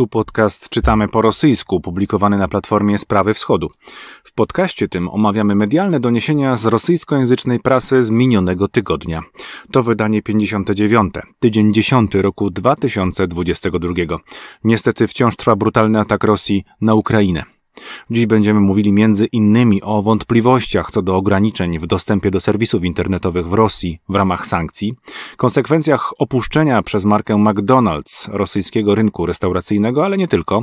Tu podcast czytamy po rosyjsku, publikowany na platformie Sprawy Wschodu. W podcaście tym omawiamy medialne doniesienia z rosyjskojęzycznej prasy z minionego tygodnia. To wydanie 59, tydzień 10 roku 2022. Niestety wciąż trwa brutalny atak Rosji na Ukrainę. Dziś będziemy mówili między innymi o wątpliwościach co do ograniczeń w dostępie do serwisów internetowych w Rosji w ramach sankcji, konsekwencjach opuszczenia przez markę McDonald's rosyjskiego rynku restauracyjnego, ale nie tylko,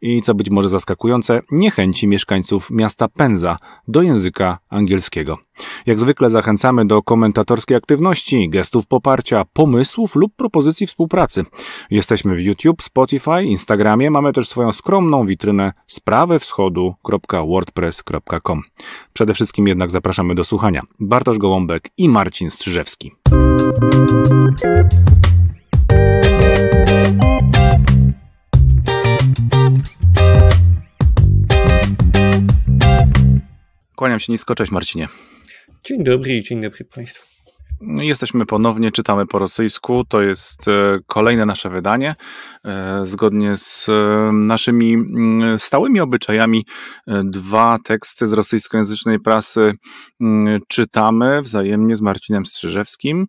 i co być może zaskakujące, niechęci mieszkańców miasta Penza do języka angielskiego. Jak zwykle zachęcamy do komentatorskiej aktywności, gestów poparcia, pomysłów lub propozycji współpracy. Jesteśmy w YouTube, Spotify, Instagramie, mamy też swoją skromną witrynę sprawy wschodniej wschodu.wordpress.com. Przede wszystkim jednak zapraszamy do słuchania. Bartosz Gołąbek i Marcin Strzyżewski. Kłaniam się nisko, cześć Marcinie. Dzień dobry i dzień dobry Państwu. Jesteśmy ponownie, czytamy po rosyjsku. To jest e, kolejne nasze wydanie. E, zgodnie z e, naszymi mm, stałymi obyczajami e, dwa teksty z rosyjskojęzycznej prasy mm, czytamy wzajemnie z Marcinem Strzyżewskim.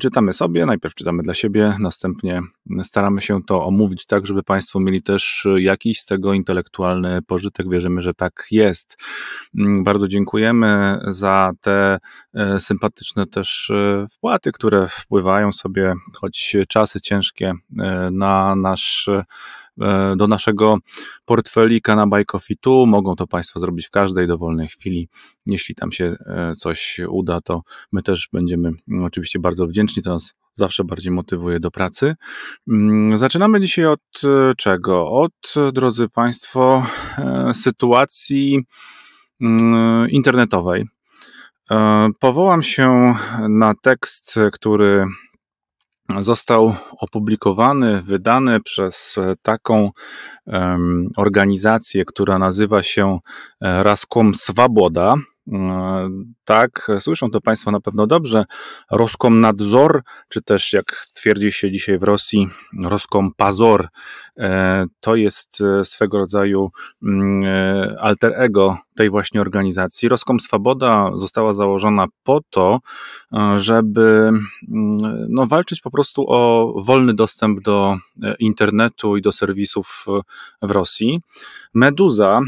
Czytamy sobie, najpierw czytamy dla siebie, następnie staramy się to omówić tak, żeby Państwo mieli też jakiś z tego intelektualny pożytek. Wierzymy, że tak jest. Mm, bardzo dziękujemy za te sympatyczne też wpłaty, które wpływają sobie, choć czasy ciężkie na nasz, e, do naszego portfelika na Bajkofitu. Mogą to Państwo zrobić w każdej dowolnej chwili. Jeśli tam się e, coś uda, to my też będziemy mm, oczywiście bardzo wdzięczni. To nas zawsze bardziej motywuje do pracy. Mm, zaczynamy dzisiaj od e, czego? Od, drodzy Państwo, sytuacji mm, internetowej. Powołam się na tekst, który został opublikowany, wydany przez e, taką um, organizację, która nazywa się e, Raskom Swoboda. E, tak, słyszą to Państwo na pewno dobrze. Roskomnadzor, czy też jak twierdzi się dzisiaj w Rosji, Roskom Pazor E, to jest e, swego rodzaju mm, e, alter ego tej właśnie organizacji. Roskom Swoboda została założona po to, żeby mm, no, walczyć po prostu o wolny dostęp do internetu i do serwisów w Rosji. Meduza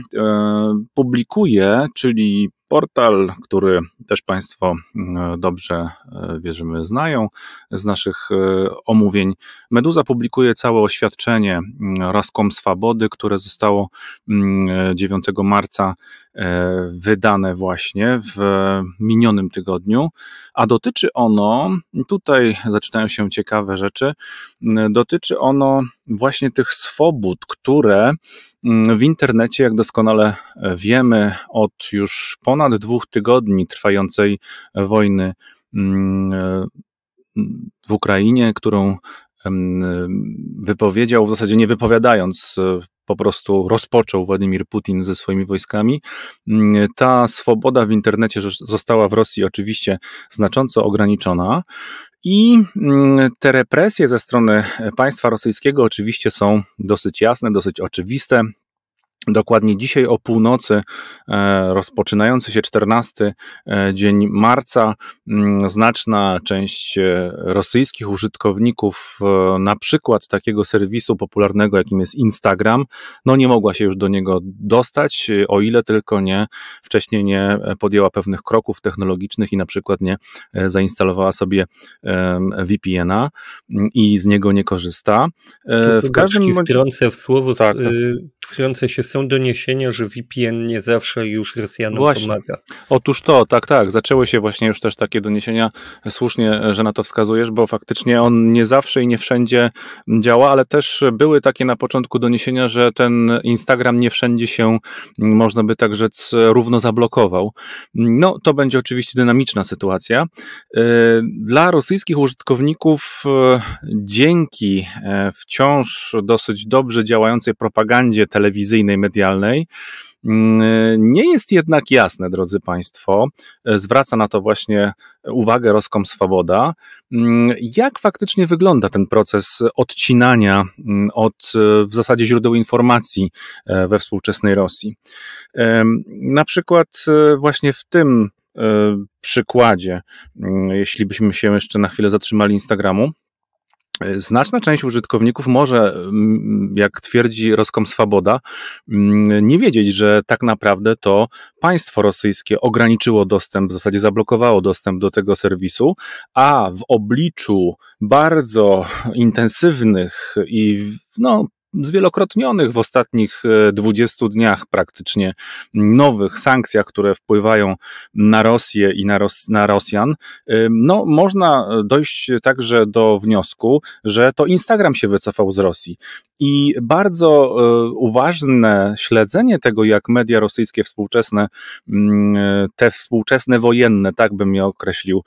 publikuje, czyli portal, który też Państwo mm, dobrze wierzymy znają z naszych omówień. Meduza publikuje całe oświadczenie Raskom mm, Swobody, które zostało 9 mm, marca e, wydane właśnie w minionym tygodniu, a dotyczy ono, tutaj zaczynają się ciekawe rzeczy, mm, dotyczy ono właśnie tych swobód, które w internecie, jak doskonale wiemy, od już ponad dwóch tygodni trwającej wojny w Ukrainie, którą wypowiedział, w zasadzie nie wypowiadając, e, po prostu rozpoczął Władimir Putin ze swoimi wojskami. Mm, ta swoboda w internecie została w Rosji oczywiście znacząco ograniczona. I mm, te represje ze strony państwa rosyjskiego oczywiście są dosyć jasne, dosyć oczywiste. Dokładnie dzisiaj o północy, e, rozpoczynający się 14 e, dzień marca, mm, znaczna część e, rosyjskich użytkowników, na przykład takiego serwisu popularnego, jakim jest Instagram, no nie mogła się już do niego dostać, o ile tylko nie wcześniej nie podjęła pewnych kroków technologicznych i na przykład nie zainstalowała sobie VPN-a mm, i z niego nie korzysta. W każdym razie. Wtrącę w słowo, tak, tak. Y, się są doniesienia, że VPN nie zawsze już Rosjanom właśnie. pomaga. Otóż to, tak, tak. Zaczęły się właśnie już też takie doniesienia, słusznie, że na to wskazujesz, bo faktycznie on nie zawsze i nie wszędzie działa, ale też były takie na początku doniesienia, że ten Instagram nie wszędzie się, mm, można by tak rzec, równo zablokował. No, to będzie oczywiście dynamiczna sytuacja. Y, dla rosyjskich użytkowników y, dzięki e, wciąż dosyć dobrze działającej propagandzie telewizyjnej, medialnej. Mm, nie jest jednak jasne, drodzy Państwo, e, zwraca na to właśnie uwagę Roskom Swoboda, mm, jak faktycznie wygląda ten proces odcinania mm, od e, w zasadzie źródeł informacji e, we współczesnej Rosji. Na przykład właśnie w tym przykładzie, jeśli byśmy się jeszcze na chwilę zatrzymali Instagramu, Znaczna część użytkowników może, mm, jak twierdzi Roskom Swoboda, mm, nie wiedzieć, że tak naprawdę to państwo rosyjskie ograniczyło dostęp, w zasadzie zablokowało dostęp do tego serwisu, a w obliczu bardzo intensywnych i no, zwielokrotnionych w ostatnich 20 e, dniach praktycznie nowych sankcjach, które wpływają na Rosję i na, Ros na Rosjan, e, no można dojść także do wniosku, że to Instagram się wycofał z Rosji. I bardzo e, uważne śledzenie tego, jak media rosyjskie współczesne, mm, te współczesne wojenne, tak bym je określił,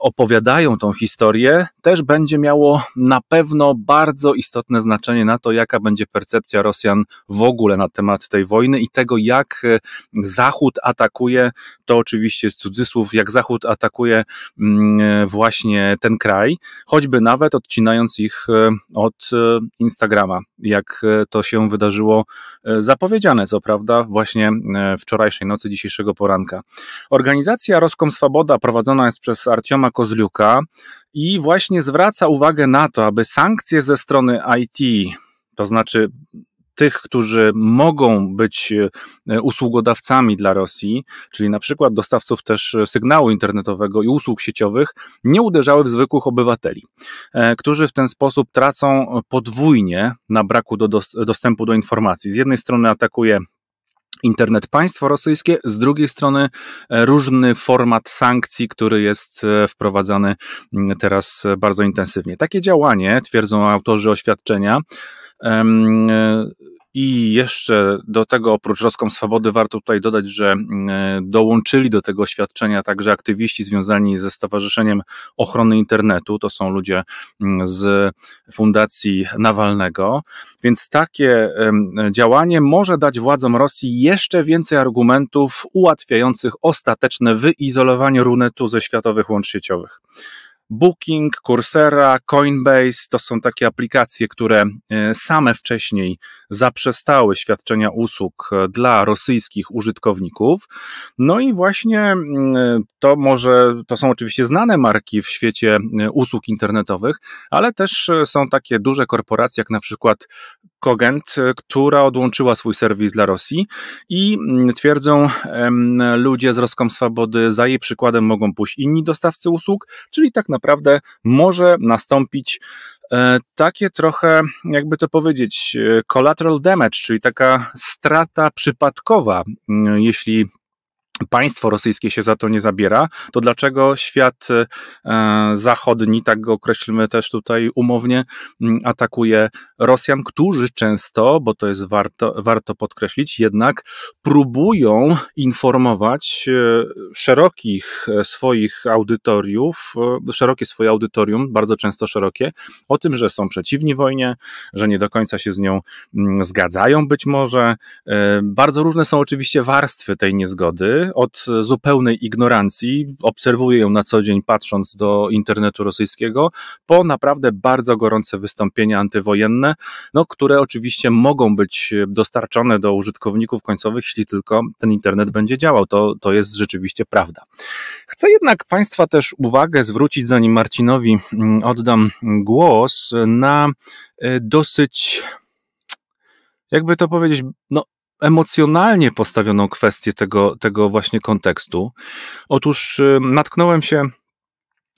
opowiadają tą historię, też będzie miało na pewno bardzo istotne znaczenie na to, jaka będzie percepcja Rosjan w ogóle na temat tej wojny i tego, jak e, Zachód atakuje, to oczywiście z cudzysłów, jak Zachód atakuje mm, e, właśnie ten kraj, choćby nawet odcinając ich e, od Instagrama, jak to się wydarzyło zapowiedziane, co prawda, właśnie wczorajszej nocy, dzisiejszego poranka. Organizacja Roskom Swoboda prowadzona jest przez Artioma Kozliuka, i właśnie zwraca uwagę na to, aby sankcje ze strony IT, to znaczy tych, którzy mogą być e, usługodawcami dla Rosji, czyli na przykład dostawców też e, sygnału internetowego i usług sieciowych, nie uderzały w zwykłych obywateli, e, którzy w ten sposób tracą podwójnie na braku do dostępu do informacji. Z jednej strony atakuje internet państwo rosyjskie, z drugiej strony e, różny format sankcji, który jest e, wprowadzany mm, teraz e, bardzo intensywnie. Takie działanie, twierdzą autorzy oświadczenia, i jeszcze do tego, oprócz Roską Swobody, warto tutaj dodać, że mm, e, dołączyli do tego świadczenia także aktywiści związani ze Stowarzyszeniem Ochrony Internetu. To są ludzie mm, z Fundacji Nawalnego. Więc takie działanie może dać władzom Rosji jeszcze więcej argumentów ułatwiających ostateczne wyizolowanie runetu ze światowych łącz sieciowych. Booking, Coursera, Coinbase to są takie aplikacje, które e, same wcześniej zaprzestały świadczenia usług e, dla rosyjskich użytkowników. No i właśnie mm, to może, to są oczywiście znane marki w świecie e, usług internetowych, ale też są takie duże korporacje jak na przykład Kogent, e, która odłączyła swój serwis dla Rosji i mm, twierdzą ludzie z Roskom Swobody, za jej przykładem mogą pójść inni dostawcy usług, czyli tak naprawdę może nastąpić e, takie trochę, jakby to powiedzieć, e, collateral damage, czyli taka strata przypadkowa, mm, jeśli państwo rosyjskie się za to nie zabiera, to dlaczego świat e, zachodni, tak go określimy też tutaj umownie, atakuje Rosjan, którzy często, bo to jest warto, warto podkreślić, jednak próbują informować e, szerokich e, swoich audytoriów, szerokie swoje audytorium, bardzo często szerokie, o tym, że są przeciwni wojnie, że nie do końca się z nią zgadzają być może. Bardzo różne są oczywiście warstwy tej niezgody, od zupełnej ignorancji, obserwuję ją na co dzień patrząc do internetu rosyjskiego, po naprawdę bardzo gorące wystąpienia antywojenne, no, które oczywiście mogą być dostarczone do użytkowników końcowych, jeśli tylko ten internet będzie działał. To, to jest rzeczywiście prawda. Chcę jednak Państwa też uwagę zwrócić, zanim Marcinowi mm, oddam głos, na e, dosyć jakby to powiedzieć, no, emocjonalnie postawioną kwestię tego, tego właśnie kontekstu. Otóż y, natknąłem się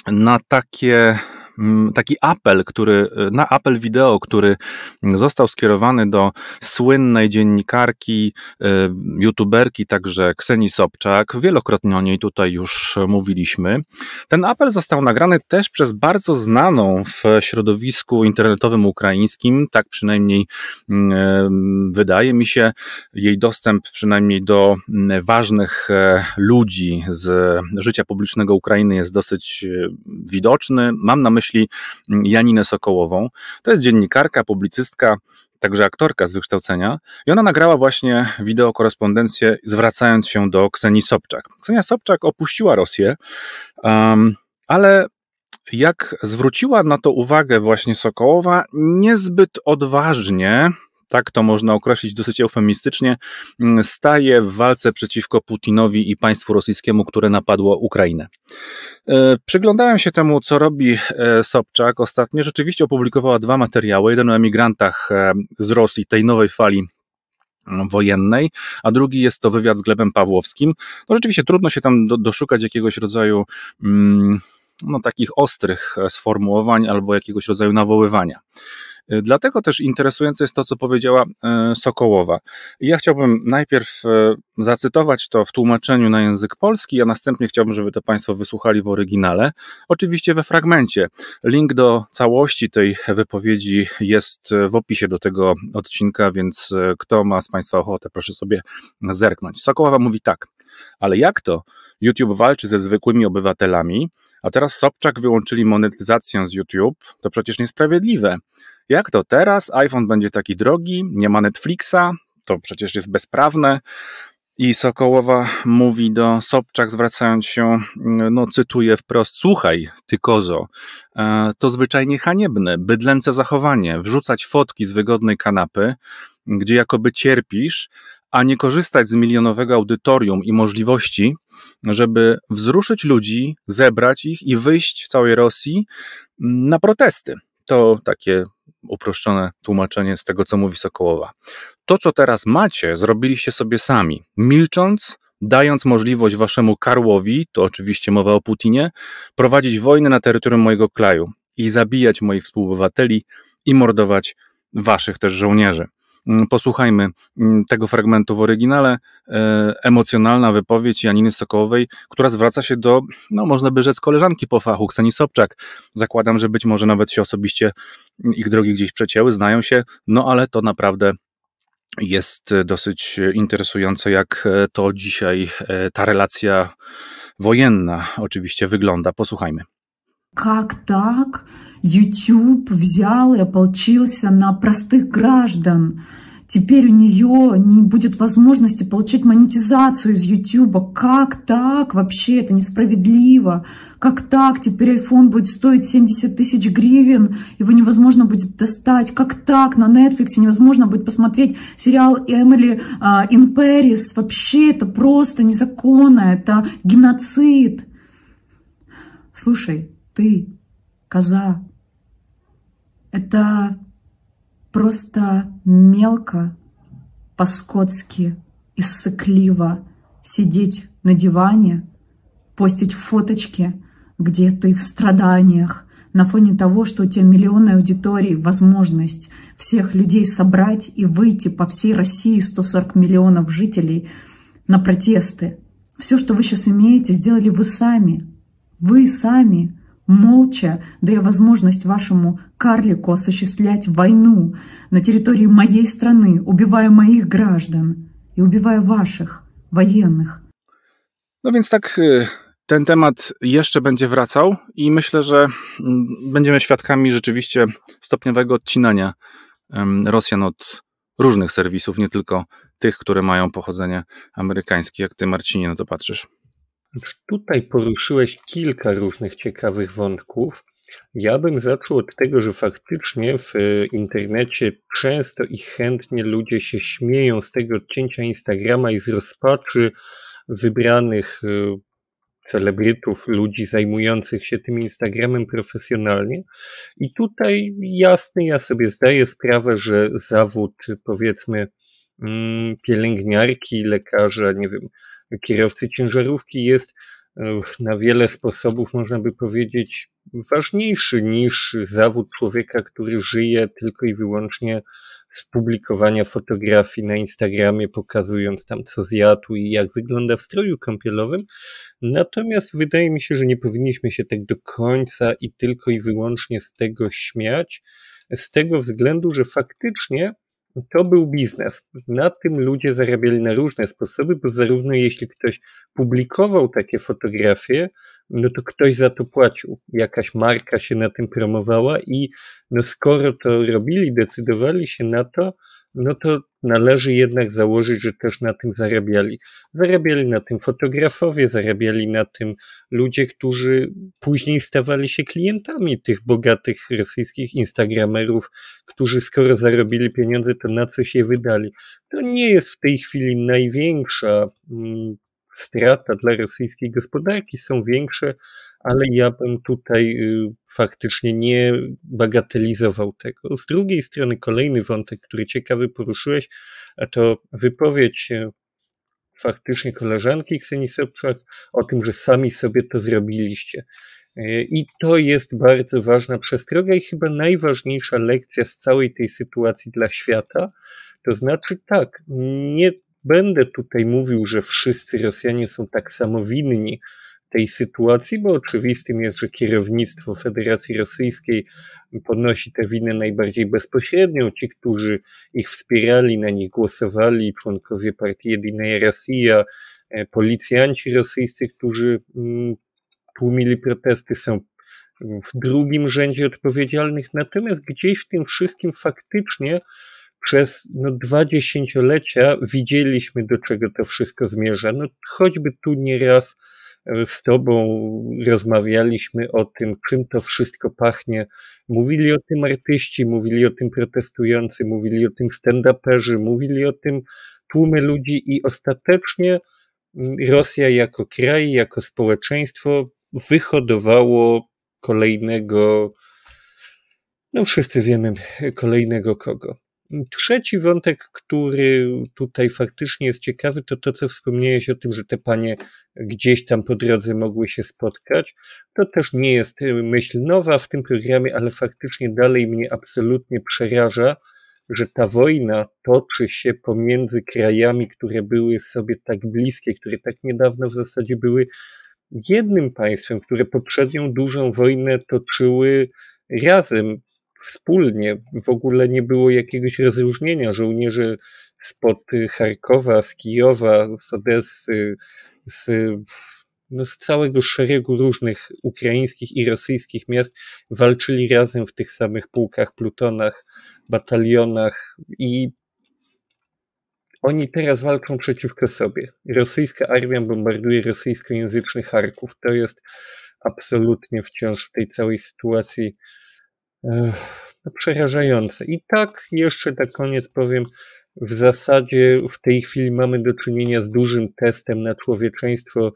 na takie Mm, taki apel, który, y, na apel wideo, który został skierowany do słynnej dziennikarki, y, youtuberki, także Kseni Sobczak. Wielokrotnie o niej tutaj już mówiliśmy. Ten apel został nagrany też przez bardzo znaną w środowisku internetowym ukraińskim, tak przynajmniej mm, y, wydaje mi się, jej dostęp przynajmniej do mm, ważnych e, ludzi z życia publicznego Ukrainy jest dosyć widoczny. Mam na myśli myśli Janinę Sokołową. To jest dziennikarka, publicystka, także aktorka z wykształcenia, i ona nagrała właśnie wideo zwracając się do Ksenii Sobczak. Ksenia Sobczak opuściła Rosję, um, ale jak zwróciła na to uwagę właśnie Sokołowa, niezbyt odważnie tak to można określić dosyć eufemistycznie, mm, staje w walce przeciwko Putinowi i państwu rosyjskiemu, które napadło Ukrainę. E, przyglądałem się temu, co robi e, Sobczak ostatnio. Rzeczywiście opublikowała dwa materiały. Jeden o emigrantach e, z Rosji, tej nowej fali mm, wojennej, a drugi jest to wywiad z Glebem Pawłowskim. No rzeczywiście trudno się tam do, doszukać jakiegoś rodzaju mm, no, takich ostrych sformułowań albo jakiegoś rodzaju nawoływania. Dlatego też interesujące jest to, co powiedziała e, Sokołowa. Ja chciałbym najpierw e, zacytować to w tłumaczeniu na język polski, a następnie chciałbym, żeby to Państwo wysłuchali w oryginale, oczywiście we fragmencie. Link do całości tej wypowiedzi jest e, w opisie do tego odcinka, więc kto ma z Państwa ochotę, proszę sobie zerknąć. Sokołowa mówi tak, ale jak to? YouTube walczy ze zwykłymi obywatelami, a teraz Sobczak wyłączyli monetyzację z YouTube? To przecież niesprawiedliwe. Jak to teraz? iPhone będzie taki drogi, nie ma Netflixa, to przecież jest bezprawne. I Sokołowa mówi do Sobczak, zwracając się, mm, no cytuję wprost, słuchaj, ty kozo, e, to zwyczajnie haniebne, bydlęce zachowanie, wrzucać fotki z wygodnej kanapy, gdzie jakoby cierpisz, a nie korzystać z milionowego audytorium i możliwości, żeby wzruszyć ludzi, zebrać ich i wyjść w całej Rosji mm, na protesty. To takie uproszczone tłumaczenie z tego, co mówi Sokołowa. To, co teraz macie, zrobiliście sobie sami, milcząc, dając możliwość waszemu karłowi, to oczywiście mowa o Putinie, prowadzić wojnę na terytorium mojego kraju i zabijać moich współobywateli i mordować waszych też żołnierzy. Mm, posłuchajmy mm, tego fragmentu w oryginale. E, emocjonalna wypowiedź Janiny Sokołowej, która zwraca się do, no można by rzec, koleżanki po fachu, Kseni Sobczak. Zakładam, że być może nawet się osobiście mm, ich drogi gdzieś przecięły, znają się, no ale to naprawdę jest dosyć interesujące, jak e, to dzisiaj e, ta relacja wojenna oczywiście wygląda. Posłuchajmy. Как так YouTube взял и ополчился на простых граждан? Теперь у нее не будет возможности получать монетизацию из YouTube. Как так? Вообще это несправедливо. Как так? Теперь iPhone будет стоить 70 тысяч гривен, его невозможно будет достать. Как так? На Netflix невозможно будет посмотреть сериал Эмили а, in Paris. Вообще это просто незаконно, это геноцид. Слушай, ты, коза. Это просто мелко, по-скотски и сыкливо сидеть на диване, постить фоточки, где ты в страданиях, на фоне того, что у тебя миллионная аудитории, возможность всех людей собрать и выйти по всей России, 140 миллионов жителей, на протесты. Все, что вы сейчас имеете, сделали вы сами. Вы сами молча, дая возможность вашему карлику осуществлять войну на территории моей страны, убивая моих граждан i ubiwają waszych, wojennych. No więc tak, y, ten temat jeszcze będzie wracał i myślę, że mm, będziemy świadkami rzeczywiście stopniowego odcinania Rosjan od różnych serwisów, nie tylko tych, które mają pochodzenie amerykańskie. Jak ty, Marcinie, na to patrzysz? Tutaj poruszyłeś kilka różnych ciekawych wątków. Ja bym zaczął od tego, że faktycznie w e, internecie często i chętnie ludzie się śmieją z tego odcięcia Instagrama i z rozpaczy wybranych e, celebrytów, ludzi zajmujących się tym Instagramem profesjonalnie. I tutaj jasny, ja sobie zdaję sprawę, że zawód powiedzmy mm, pielęgniarki, lekarza, nie wiem, kierowcy ciężarówki jest e, na wiele sposobów, można by powiedzieć, ważniejszy niż zawód człowieka, który żyje tylko i wyłącznie z publikowania fotografii na Instagramie, pokazując tam, co zjadł i jak wygląda w stroju kąpielowym. Natomiast wydaje mi się, że nie powinniśmy się tak do końca i tylko i wyłącznie z tego śmiać, z tego względu, że faktycznie to był biznes. Na tym ludzie zarabiali na różne sposoby, bo zarówno jeśli ktoś publikował takie fotografie, no to ktoś za to płacił. Jakaś marka się na tym promowała i no skoro to robili, decydowali się na to, no to należy jednak założyć, że też na tym zarabiali. Zarabiali na tym fotografowie, zarabiali na tym ludzie, którzy później stawali się klientami tych bogatych rosyjskich Instagramerów, którzy skoro zarobili pieniądze, to na coś je wydali. To nie jest w tej chwili największa mm, strata dla rosyjskiej gospodarki są większe, ale ja bym tutaj y, faktycznie nie bagatelizował tego. Z drugiej strony kolejny wątek, który ciekawy poruszyłeś, to wypowiedź y, faktycznie koleżanki Kseni Sobczak o tym, że sami sobie to zrobiliście. Y, I to jest bardzo ważna przestroga i chyba najważniejsza lekcja z całej tej sytuacji dla świata. To znaczy tak, nie będę tutaj mówił, że wszyscy Rosjanie są tak samo winni tej sytuacji, bo oczywistym jest, że kierownictwo Federacji Rosyjskiej ponosi tę winę najbardziej bezpośrednią. Ci, którzy ich wspierali, na nich głosowali, członkowie partii Jedynej Rosja, e, policjanci rosyjscy, którzy mm, tłumili protesty, są mm, w drugim rzędzie odpowiedzialnych. Natomiast gdzieś w tym wszystkim faktycznie przez no, dwa dziesięciolecia widzieliśmy, do czego to wszystko zmierza. No, choćby tu nieraz e, z Tobą rozmawialiśmy o tym, czym to wszystko pachnie. Mówili o tym artyści, mówili o tym protestujący, mówili o tym stand-uperzy, mówili o tym tłumy ludzi i ostatecznie mm, Rosja jako kraj, jako społeczeństwo wyhodowało kolejnego, no wszyscy wiemy, kolejnego kogo. Trzeci wątek, który tutaj faktycznie jest ciekawy, to to, co wspomniałeś o tym, że te panie gdzieś tam po drodze mogły się spotkać. To też nie jest y, myśl nowa w tym programie, ale faktycznie dalej mnie absolutnie przeraża, że ta wojna toczy się pomiędzy krajami, które były sobie tak bliskie, które tak niedawno w zasadzie były jednym państwem, które poprzednią dużą wojnę toczyły razem wspólnie. W ogóle nie było jakiegoś rozróżnienia Żołnierze spod Charkowa, z Kijowa, z Odessy, z, no, z całego szeregu różnych ukraińskich i rosyjskich miast walczyli razem w tych samych pułkach, plutonach, batalionach i oni teraz walczą przeciwko sobie. Rosyjska armia bombarduje rosyjskojęzycznych Charków. To jest absolutnie wciąż w tej całej sytuacji no przerażające. I tak jeszcze na koniec powiem, w zasadzie w tej chwili mamy do czynienia z dużym testem na człowieczeństwo,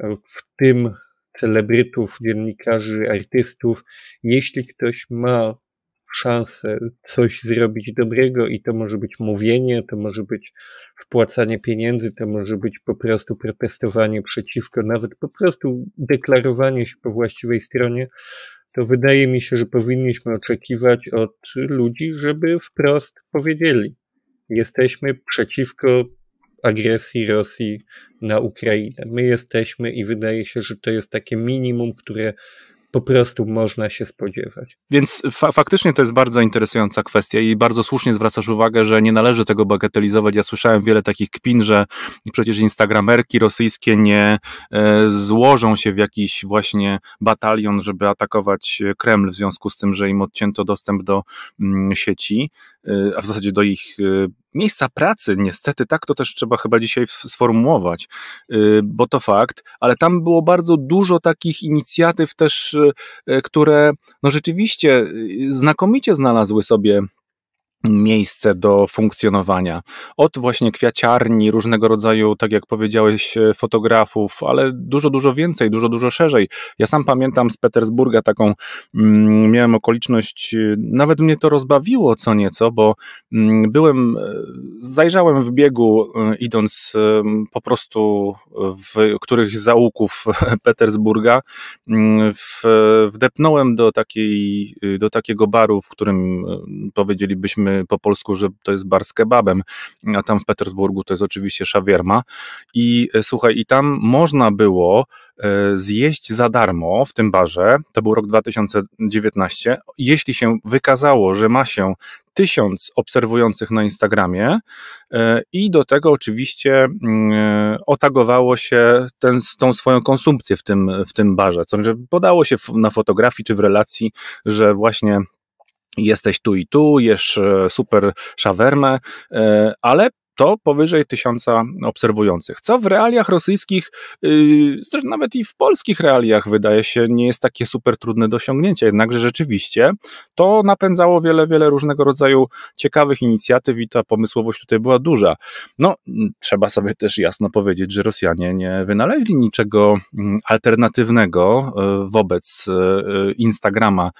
e, w tym celebrytów, dziennikarzy, artystów. Jeśli ktoś ma szansę coś zrobić dobrego i to może być mówienie, to może być wpłacanie pieniędzy, to może być po prostu protestowanie przeciwko, nawet po prostu deklarowanie się po właściwej stronie, to wydaje mi się, że powinniśmy oczekiwać od ludzi, żeby wprost powiedzieli: Jesteśmy przeciwko agresji Rosji na Ukrainę. My jesteśmy i wydaje się, że to jest takie minimum, które po prostu można się spodziewać. Więc fa faktycznie to jest bardzo interesująca kwestia i bardzo słusznie zwracasz uwagę, że nie należy tego bagatelizować. Ja słyszałem wiele takich kpin, że przecież instagramerki rosyjskie nie e, złożą się w jakiś właśnie batalion, żeby atakować Kreml w związku z tym, że im odcięto dostęp do mm, sieci, e, a w zasadzie do ich e, miejsca pracy, niestety, tak to też trzeba chyba dzisiaj sformułować, y, bo to fakt, ale tam było bardzo dużo takich inicjatyw też, y, które no rzeczywiście y, znakomicie znalazły sobie miejsce do funkcjonowania. Od właśnie kwiaciarni, różnego rodzaju, tak jak powiedziałeś, e, fotografów, ale dużo, dużo więcej, dużo, dużo szerzej. Ja sam pamiętam z Petersburga taką, mm, miałem okoliczność, e, nawet mnie to rozbawiło co nieco, bo mm, byłem, e, zajrzałem w biegu, idąc mm, po prostu w którychś zaułków Petersburga, mm, w, wdepnąłem do, takiej, do takiego baru, w którym powiedzielibyśmy po polsku, że to jest bar z kebabem, a tam w Petersburgu to jest oczywiście szawierma. I e, słuchaj, i tam można było e, zjeść za darmo w tym barze, to był rok 2019, jeśli się wykazało, że ma się tysiąc obserwujących na Instagramie e, i do tego oczywiście mm, otagowało się ten, tą swoją konsumpcję w tym, w tym barze. co znaczy podało się na fotografii czy w relacji, że właśnie jesteś tu i tu, jesz e, super szawermę, e, ale to powyżej tysiąca obserwujących, co w realiach rosyjskich, y, nawet i w polskich realiach, wydaje się, nie jest takie super trudne do osiągnięcia. Jednakże rzeczywiście to napędzało wiele, wiele różnego rodzaju ciekawych inicjatyw i ta pomysłowość tutaj była duża. No, trzeba sobie też jasno powiedzieć, że Rosjanie nie wynaleźli niczego mm, alternatywnego e, wobec Instagrama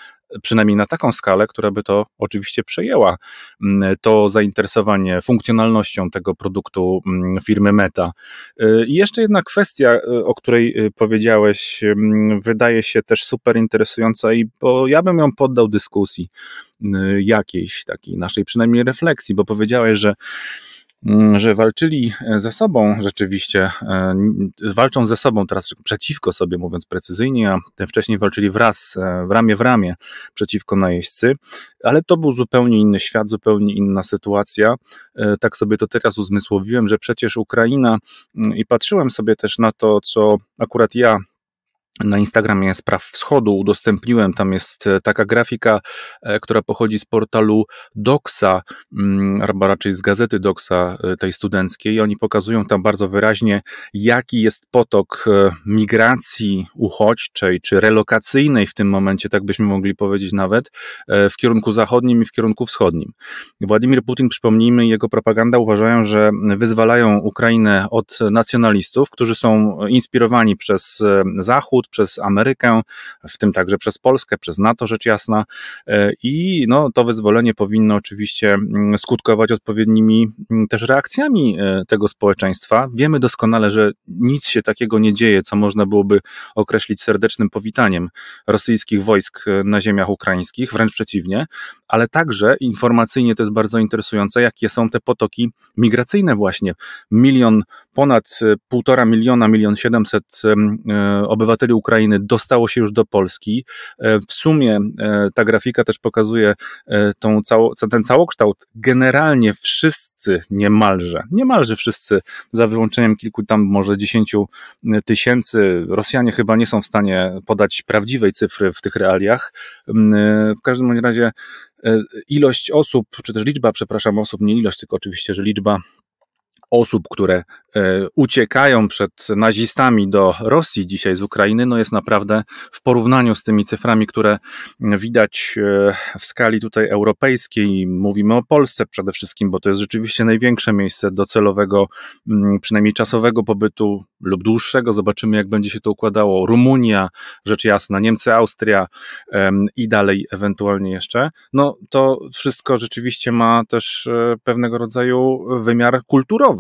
przynajmniej na taką skalę, która by to oczywiście przejęła. Mm, to zainteresowanie funkcjonalnością tego produktu mm, firmy Meta. Y, I jeszcze jedna kwestia, y, o której y, powiedziałeś, mm, wydaje się też super interesująca, i bo ja bym ją poddał dyskusji jakiejś takiej naszej przynajmniej refleksji, bo powiedziałeś, że Mm, że walczyli e, ze sobą rzeczywiście, e, walczą ze sobą teraz przeciwko sobie, mówiąc precyzyjnie, a ten wcześniej walczyli wraz, e, w ramię w ramię przeciwko najeźdźcy, ale to był zupełnie inny świat, zupełnie inna sytuacja. Tak sobie to teraz uzmysłowiłem, że przecież Ukraina mm, i patrzyłem sobie też na to, co akurat ja na Instagramie Spraw Wschodu udostępniłem. Tam jest e, taka grafika, e, która pochodzi z portalu Doxa, mm, albo raczej z gazety Doxa, e, tej studenckiej. Oni pokazują tam bardzo wyraźnie, jaki jest potok migracji uchodźczej czy relokacyjnej w tym momencie, tak byśmy mogli powiedzieć nawet, w kierunku zachodnim i w kierunku wschodnim. Władimir Putin, przypomnijmy, jego propaganda uważają, że wyzwalają Ukrainę od nacjonalistów, którzy są inspirowani przez Zachód, przez Amerykę, w tym także przez Polskę, przez NATO rzecz jasna. E, I no, to wyzwolenie powinno oczywiście mm, skutkować odpowiednimi mm, też reakcjami e, tego społeczeństwa. Wiemy doskonale, że nic się takiego nie dzieje, co można byłoby określić serdecznym powitaniem rosyjskich wojsk e, na ziemiach ukraińskich, wręcz przeciwnie, ale także informacyjnie to jest bardzo interesujące, jakie są te potoki migracyjne właśnie. Milion ponad 1,5 e, miliona, milion siedemset e, e, obywateli Ukrainy dostało się już do Polski. W sumie ta grafika też pokazuje tą cało, ten całokształt. Generalnie wszyscy niemalże, niemalże wszyscy, za wyłączeniem kilku tam może dziesięciu tysięcy, Rosjanie chyba nie są w stanie podać prawdziwej cyfry w tych realiach. W każdym razie ilość osób, czy też liczba, przepraszam, osób, nie ilość, tylko oczywiście, że liczba osób, które e, uciekają przed nazistami do Rosji dzisiaj z Ukrainy, no jest naprawdę w porównaniu z tymi cyframi, które widać e, w skali tutaj europejskiej. Mówimy o Polsce przede wszystkim, bo to jest rzeczywiście największe miejsce docelowego, mm, przynajmniej czasowego pobytu lub dłuższego. Zobaczymy, jak będzie się to układało. Rumunia, rzecz jasna, Niemcy, Austria i dalej ewentualnie jeszcze. No to wszystko rzeczywiście ma też e, pewnego rodzaju wymiar kulturowy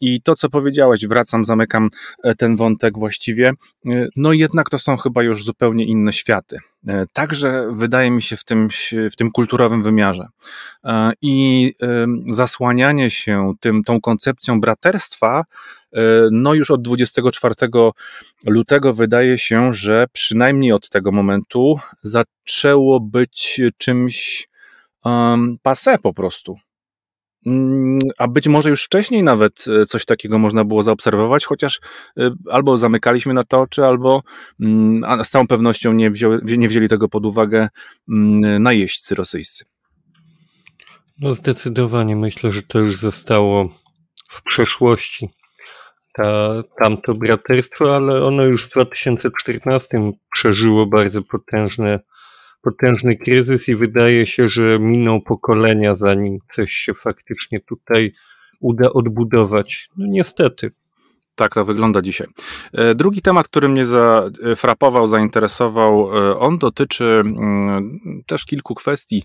i to, co powiedziałeś, wracam, zamykam e, ten wątek właściwie, e, no jednak to są chyba już zupełnie inne światy. E, także wydaje mi się w tym, w tym kulturowym wymiarze. I zasłanianie się tym, tą koncepcją braterstwa, no już od 24 lutego wydaje się, że przynajmniej od tego momentu zaczęło być czymś um, pase po prostu. Mm, a być może już wcześniej nawet e, coś takiego można było zaobserwować, chociaż e, albo zamykaliśmy na to oczy, albo mm, z całą pewnością nie, nie wzięli tego pod uwagę mm, najeźdźcy rosyjscy. No zdecydowanie myślę, że to już zostało w przeszłości. Ta, tamto braterstwo, ale ono już w 2014 przeżyło bardzo potężne potężny kryzys i wydaje się, że miną pokolenia, zanim coś się faktycznie tutaj uda odbudować. No niestety. Tak to wygląda dzisiaj. E, drugi temat, który mnie zafrapował, e, zainteresował, e, on dotyczy mm, też kilku kwestii.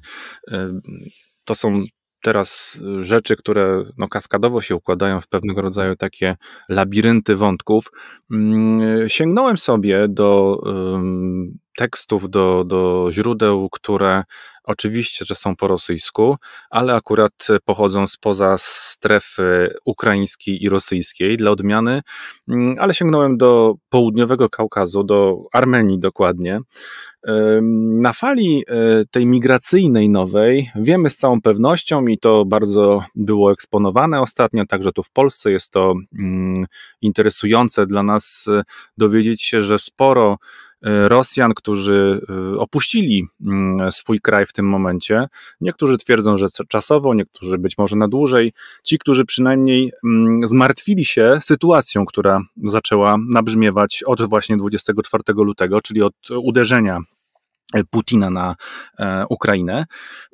To są teraz rzeczy, które no, kaskadowo się układają w pewnego rodzaju takie labirynty wątków. Mm, sięgnąłem sobie do tekstów, do, do źródeł, które oczywiście, że są po rosyjsku, ale akurat pochodzą spoza strefy ukraińskiej i rosyjskiej dla odmiany, mm, ale sięgnąłem do południowego Kaukazu, do Armenii dokładnie. Na fali y, tej migracyjnej nowej wiemy z całą pewnością, i to bardzo było eksponowane ostatnio, także tu w Polsce jest to mm, interesujące dla nas y, dowiedzieć się, że sporo E, Rosjan, którzy e, opuścili mm, swój kraj w tym momencie. Niektórzy twierdzą, że czasowo, niektórzy być może na dłużej. Ci, którzy przynajmniej mm, zmartwili się sytuacją, która zaczęła nabrzmiewać od właśnie 24 lutego, czyli od uderzenia E, Putina na e, Ukrainę.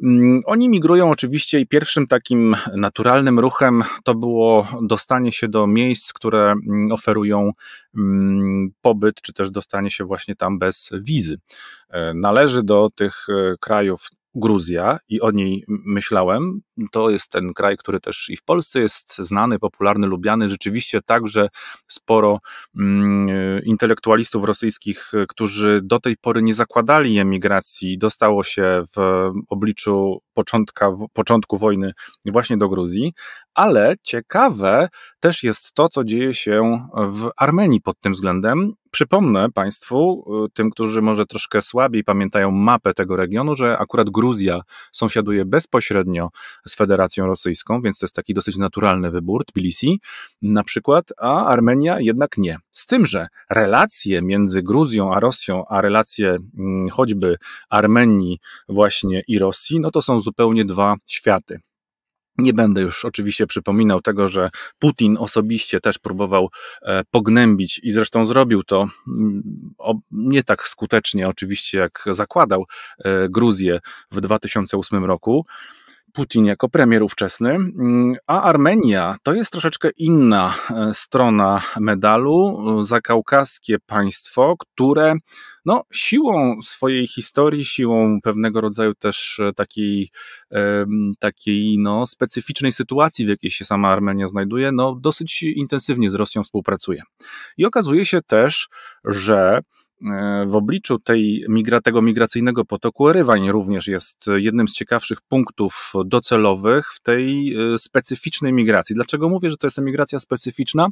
Mm, oni migrują oczywiście i pierwszym takim naturalnym ruchem to było dostanie się do miejsc, które mm, oferują mm, pobyt, czy też dostanie się właśnie tam bez wizy. E, należy do tych krajów Gruzja i o niej myślałem. To jest ten kraj, który też i w Polsce jest znany, popularny, lubiany. Rzeczywiście także sporo mm, intelektualistów rosyjskich, którzy do tej pory nie zakładali emigracji, dostało się w obliczu początka, początku wojny właśnie do Gruzji. Ale ciekawe też jest to, co dzieje się w Armenii pod tym względem Przypomnę Państwu, y, tym, którzy może troszkę słabiej pamiętają mapę tego regionu, że akurat Gruzja sąsiaduje bezpośrednio z Federacją Rosyjską, więc to jest taki dosyć naturalny wybór, Tbilisi na przykład, a Armenia jednak nie. Z tym, że relacje między Gruzją a Rosją, a relacje mm, choćby Armenii właśnie i Rosji, no to są zupełnie dwa światy. Nie będę już oczywiście przypominał tego, że Putin osobiście też próbował e, pognębić i zresztą zrobił to mm, nie tak skutecznie, oczywiście, jak zakładał e, Gruzję w 2008 roku. Putin jako premier ówczesny, mm, a Armenia to jest troszeczkę inna e, strona medalu, zakaukaskie państwo, które no, siłą swojej historii, siłą pewnego rodzaju też e, takiej, e, takiej no, specyficznej sytuacji, w jakiej się sama Armenia znajduje, no, dosyć intensywnie z Rosją współpracuje. I okazuje się też, że E, w obliczu tej tego migracyjnego potoku Erywań również jest jednym z ciekawszych punktów docelowych w tej e, specyficznej migracji. Dlaczego mówię, że to jest emigracja specyficzna?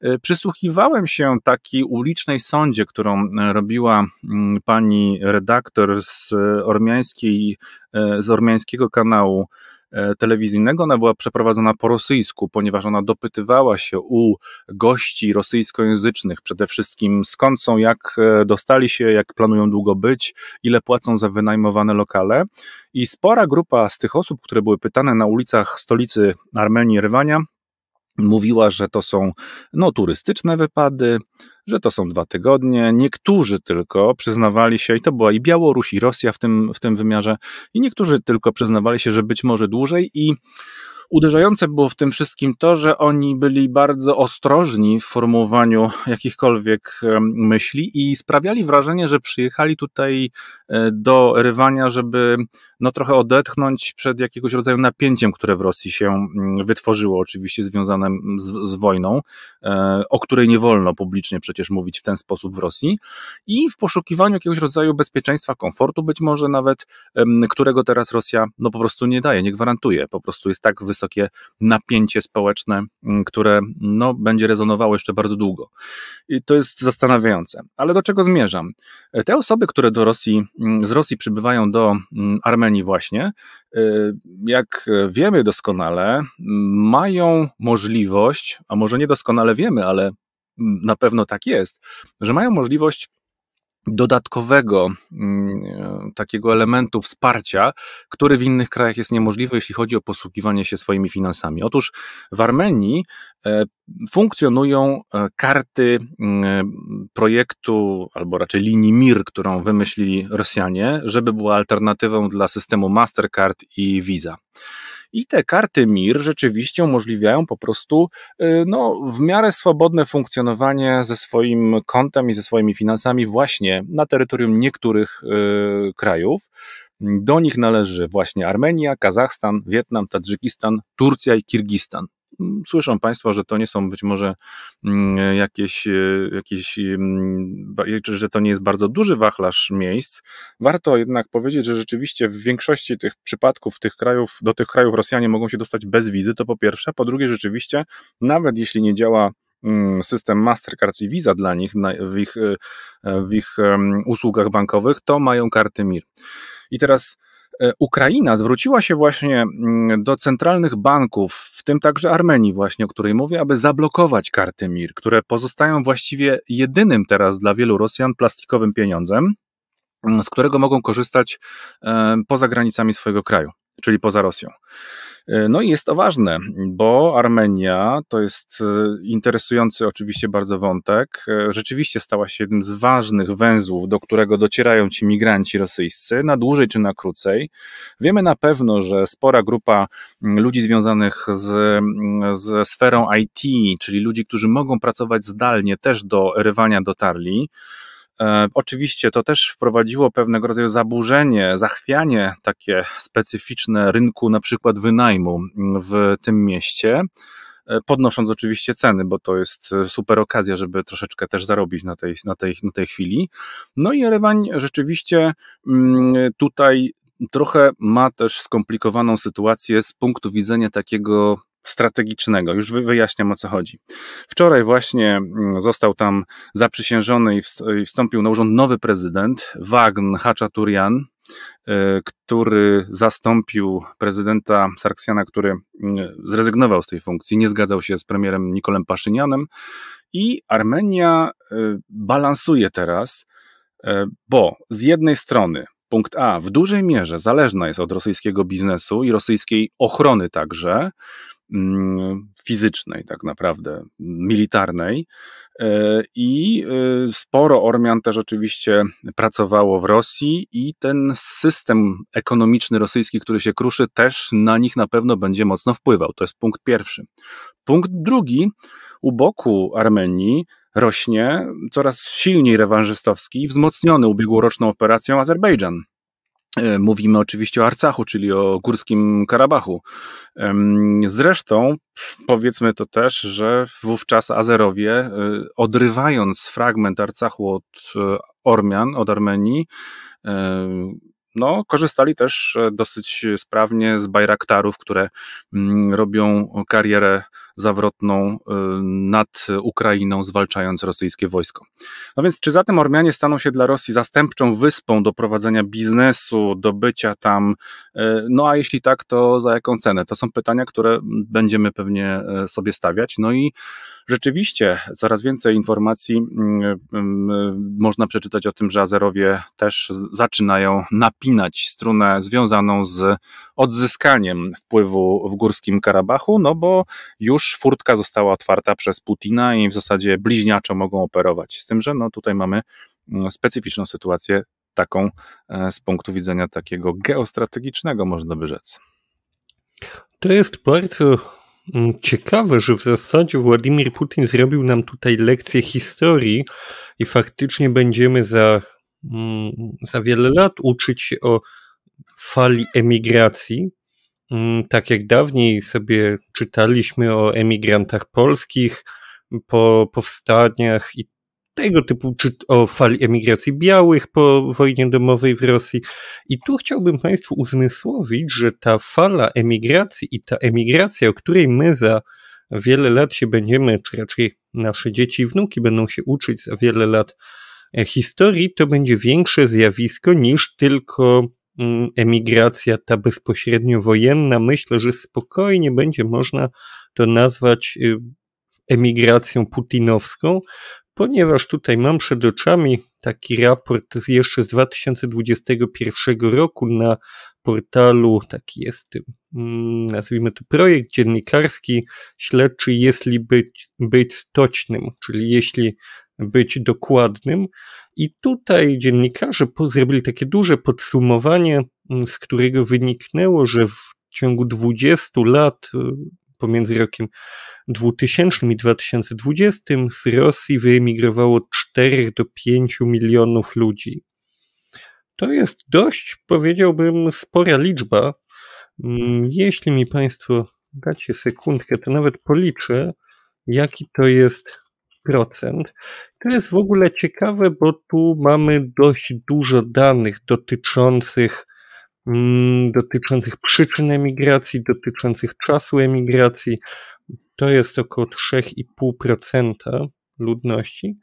E, przysłuchiwałem się takiej ulicznej sądzie, którą robiła mm, pani redaktor z, ormiańskiej, z ormiańskiego kanału E, telewizyjnego. Ona była przeprowadzona po rosyjsku, ponieważ ona dopytywała się u gości rosyjskojęzycznych przede wszystkim skąd są, jak e, dostali się, jak planują długo być, ile płacą za wynajmowane lokale. I spora grupa z tych osób, które były pytane na ulicach stolicy Armenii, Rywania, Mówiła, że to są no, turystyczne wypady, że to są dwa tygodnie. Niektórzy tylko przyznawali się, i to była i Białoruś, i Rosja w tym, w tym wymiarze, i niektórzy tylko przyznawali się, że być może dłużej. I uderzające było w tym wszystkim to, że oni byli bardzo ostrożni w formułowaniu jakichkolwiek myśli i sprawiali wrażenie, że przyjechali tutaj e, do Rywania, żeby no trochę odetchnąć przed jakiegoś rodzaju napięciem, które w Rosji się mm, wytworzyło, oczywiście związanym mm, z, z wojną, e, o której nie wolno publicznie przecież mówić w ten sposób w Rosji i w poszukiwaniu jakiegoś rodzaju bezpieczeństwa, komfortu być może nawet, którego teraz Rosja no po prostu nie daje, nie gwarantuje. Po prostu jest tak wysokie napięcie społeczne, mm, które no, będzie rezonowało jeszcze bardzo długo. I to jest zastanawiające. Ale do czego zmierzam? E, te osoby, które do Rosji, z Rosji przybywają do Armenii, uczeni właśnie, y, jak wiemy doskonale, mają możliwość, a może nie doskonale wiemy, ale mm, na pewno tak jest, że mają możliwość dodatkowego mm, takiego elementu wsparcia, który w innych krajach jest niemożliwy, jeśli chodzi o posługiwanie się swoimi finansami. Otóż w Armenii e, funkcjonują e, karty mm, e, projektu, albo raczej linii MIR, którą wymyślili Rosjanie, żeby była alternatywą dla systemu Mastercard i Visa. I te karty MIR rzeczywiście umożliwiają po prostu y, no, w miarę swobodne funkcjonowanie ze swoim kontem i ze swoimi finansami właśnie na terytorium niektórych y, krajów. Do nich należy właśnie Armenia, Kazachstan, Wietnam, Tadżykistan, Turcja i Kirgistan słyszą Państwo, że to nie są być może mm, jakieś, e, jakieś mm, że to nie jest bardzo duży wachlarz miejsc, warto jednak powiedzieć, że rzeczywiście w większości tych przypadków tych krajów, do tych krajów Rosjanie mogą się dostać bez wizy, to po pierwsze, po drugie rzeczywiście, nawet jeśli nie działa mm, system Mastercard i Visa dla nich w ich, e, w ich usługach bankowych, to mają karty MIR. I teraz E, Ukraina zwróciła się właśnie mm, do centralnych banków, w tym także Armenii właśnie, o której mówię, aby zablokować karty MIR, które pozostają właściwie jedynym teraz dla wielu Rosjan plastikowym pieniądzem, mm, z którego mogą korzystać e, poza granicami swojego kraju, czyli poza Rosją. E, no i jest to ważne, bo Armenia to jest e, interesujący oczywiście bardzo wątek. E, rzeczywiście stała się jednym z ważnych węzłów, do którego docierają ci migranci rosyjscy, na dłużej czy na krócej. Wiemy na pewno, że spora grupa ludzi związanych z, ze sferą IT, czyli ludzi, którzy mogą pracować zdalnie, też do Erywania dotarli. E, oczywiście to też wprowadziło pewnego rodzaju zaburzenie, zachwianie takie specyficzne rynku na przykład wynajmu w tym mieście e, podnosząc oczywiście ceny, bo to jest e, super okazja, żeby troszeczkę też zarobić na tej, na tej, na tej chwili. No i Erywań rzeczywiście mm, tutaj trochę ma też skomplikowaną sytuację z punktu widzenia takiego strategicznego. Już wyjaśniam o co chodzi. Wczoraj właśnie mm, został tam zaprzysiężony i wstąpił na urząd nowy prezydent, Wagn Haczaturian, e, który zastąpił prezydenta Sarksiana, który mm, zrezygnował z tej funkcji, nie zgadzał się z premierem Nikolem Paszynianem i Armenia e, balansuje teraz, e, bo z jednej strony Punkt A. W dużej mierze zależna jest od rosyjskiego biznesu i rosyjskiej ochrony także. Mm, fizycznej, tak naprawdę, militarnej. E, I e, sporo Ormian też oczywiście pracowało w Rosji, i ten system ekonomiczny rosyjski, który się kruszy, też na nich na pewno będzie mocno wpływał. To jest punkt pierwszy. Punkt drugi, u boku Armenii rośnie coraz silniej rewanżystowski, wzmocniony ubiegłoroczną operacją Azerbejdżan. E, mówimy oczywiście o Arcachu, czyli o Górskim Karabachu. Zresztą powiedzmy to też, że wówczas Azerowie, e, odrywając fragment Arcachu od e, Ormian, od Armenii, no, korzystali też dosyć sprawnie z bajraktarów, które mm, robią karierę zawrotną y, nad Ukrainą, zwalczając rosyjskie wojsko. No więc, czy zatem Ormianie staną się dla Rosji zastępczą wyspą do prowadzenia biznesu, do bycia tam? Y, no a jeśli tak, to za jaką cenę? To są pytania, które będziemy pewnie e, sobie stawiać. No i rzeczywiście coraz więcej informacji mm, mm, mm, można przeczytać o tym, że Azerowie też zaczynają napinać strunę związaną z odzyskaniem wpływu w Górskim Karabachu, no bo już furtka została otwarta przez Putina i w zasadzie bliźniaczo mogą operować. Z tym, że no tutaj mamy mm, specyficzną sytuację, taką e, z punktu widzenia takiego geostrategicznego, można by rzec. To jest bardzo mm, ciekawe, że w zasadzie Władimir Putin zrobił nam tutaj lekcję historii i faktycznie będziemy za, mm, za wiele lat uczyć się o fali emigracji. Mm, tak jak dawniej sobie czytaliśmy o emigrantach polskich po powstaniach i tego typu, czy o fali emigracji białych po wojnie domowej w Rosji. I tu chciałbym Państwu uzmysłowić, że ta fala emigracji i ta emigracja, o której my za wiele lat się będziemy, czy raczej nasze dzieci i wnuki będą się uczyć za wiele lat e, historii, to będzie większe zjawisko niż tylko Mm, emigracja ta bezpośrednio wojenna, myślę, że spokojnie będzie można to nazwać y, emigracją putinowską, ponieważ tutaj mam przed oczami taki raport z jeszcze z 2021 roku na portalu, taki jest, mm, nazwijmy to projekt dziennikarski, śledczy jeśli być, być stocznym, czyli jeśli być dokładnym. I tutaj dziennikarze zrobili takie duże podsumowanie, mm, z którego wyniknęło, że w ciągu 20 lat y, pomiędzy rokiem 2000 i 2020 z Rosji wyemigrowało 4 do 5 milionów ludzi. To jest dość, powiedziałbym, spora liczba. Mm, jeśli mi Państwo dacie sekundkę, to nawet policzę, jaki to jest to jest w ogóle ciekawe, bo tu mamy dość dużo danych dotyczących mm, dotyczących przyczyn emigracji, dotyczących czasu emigracji. To jest około 3,5% ludności.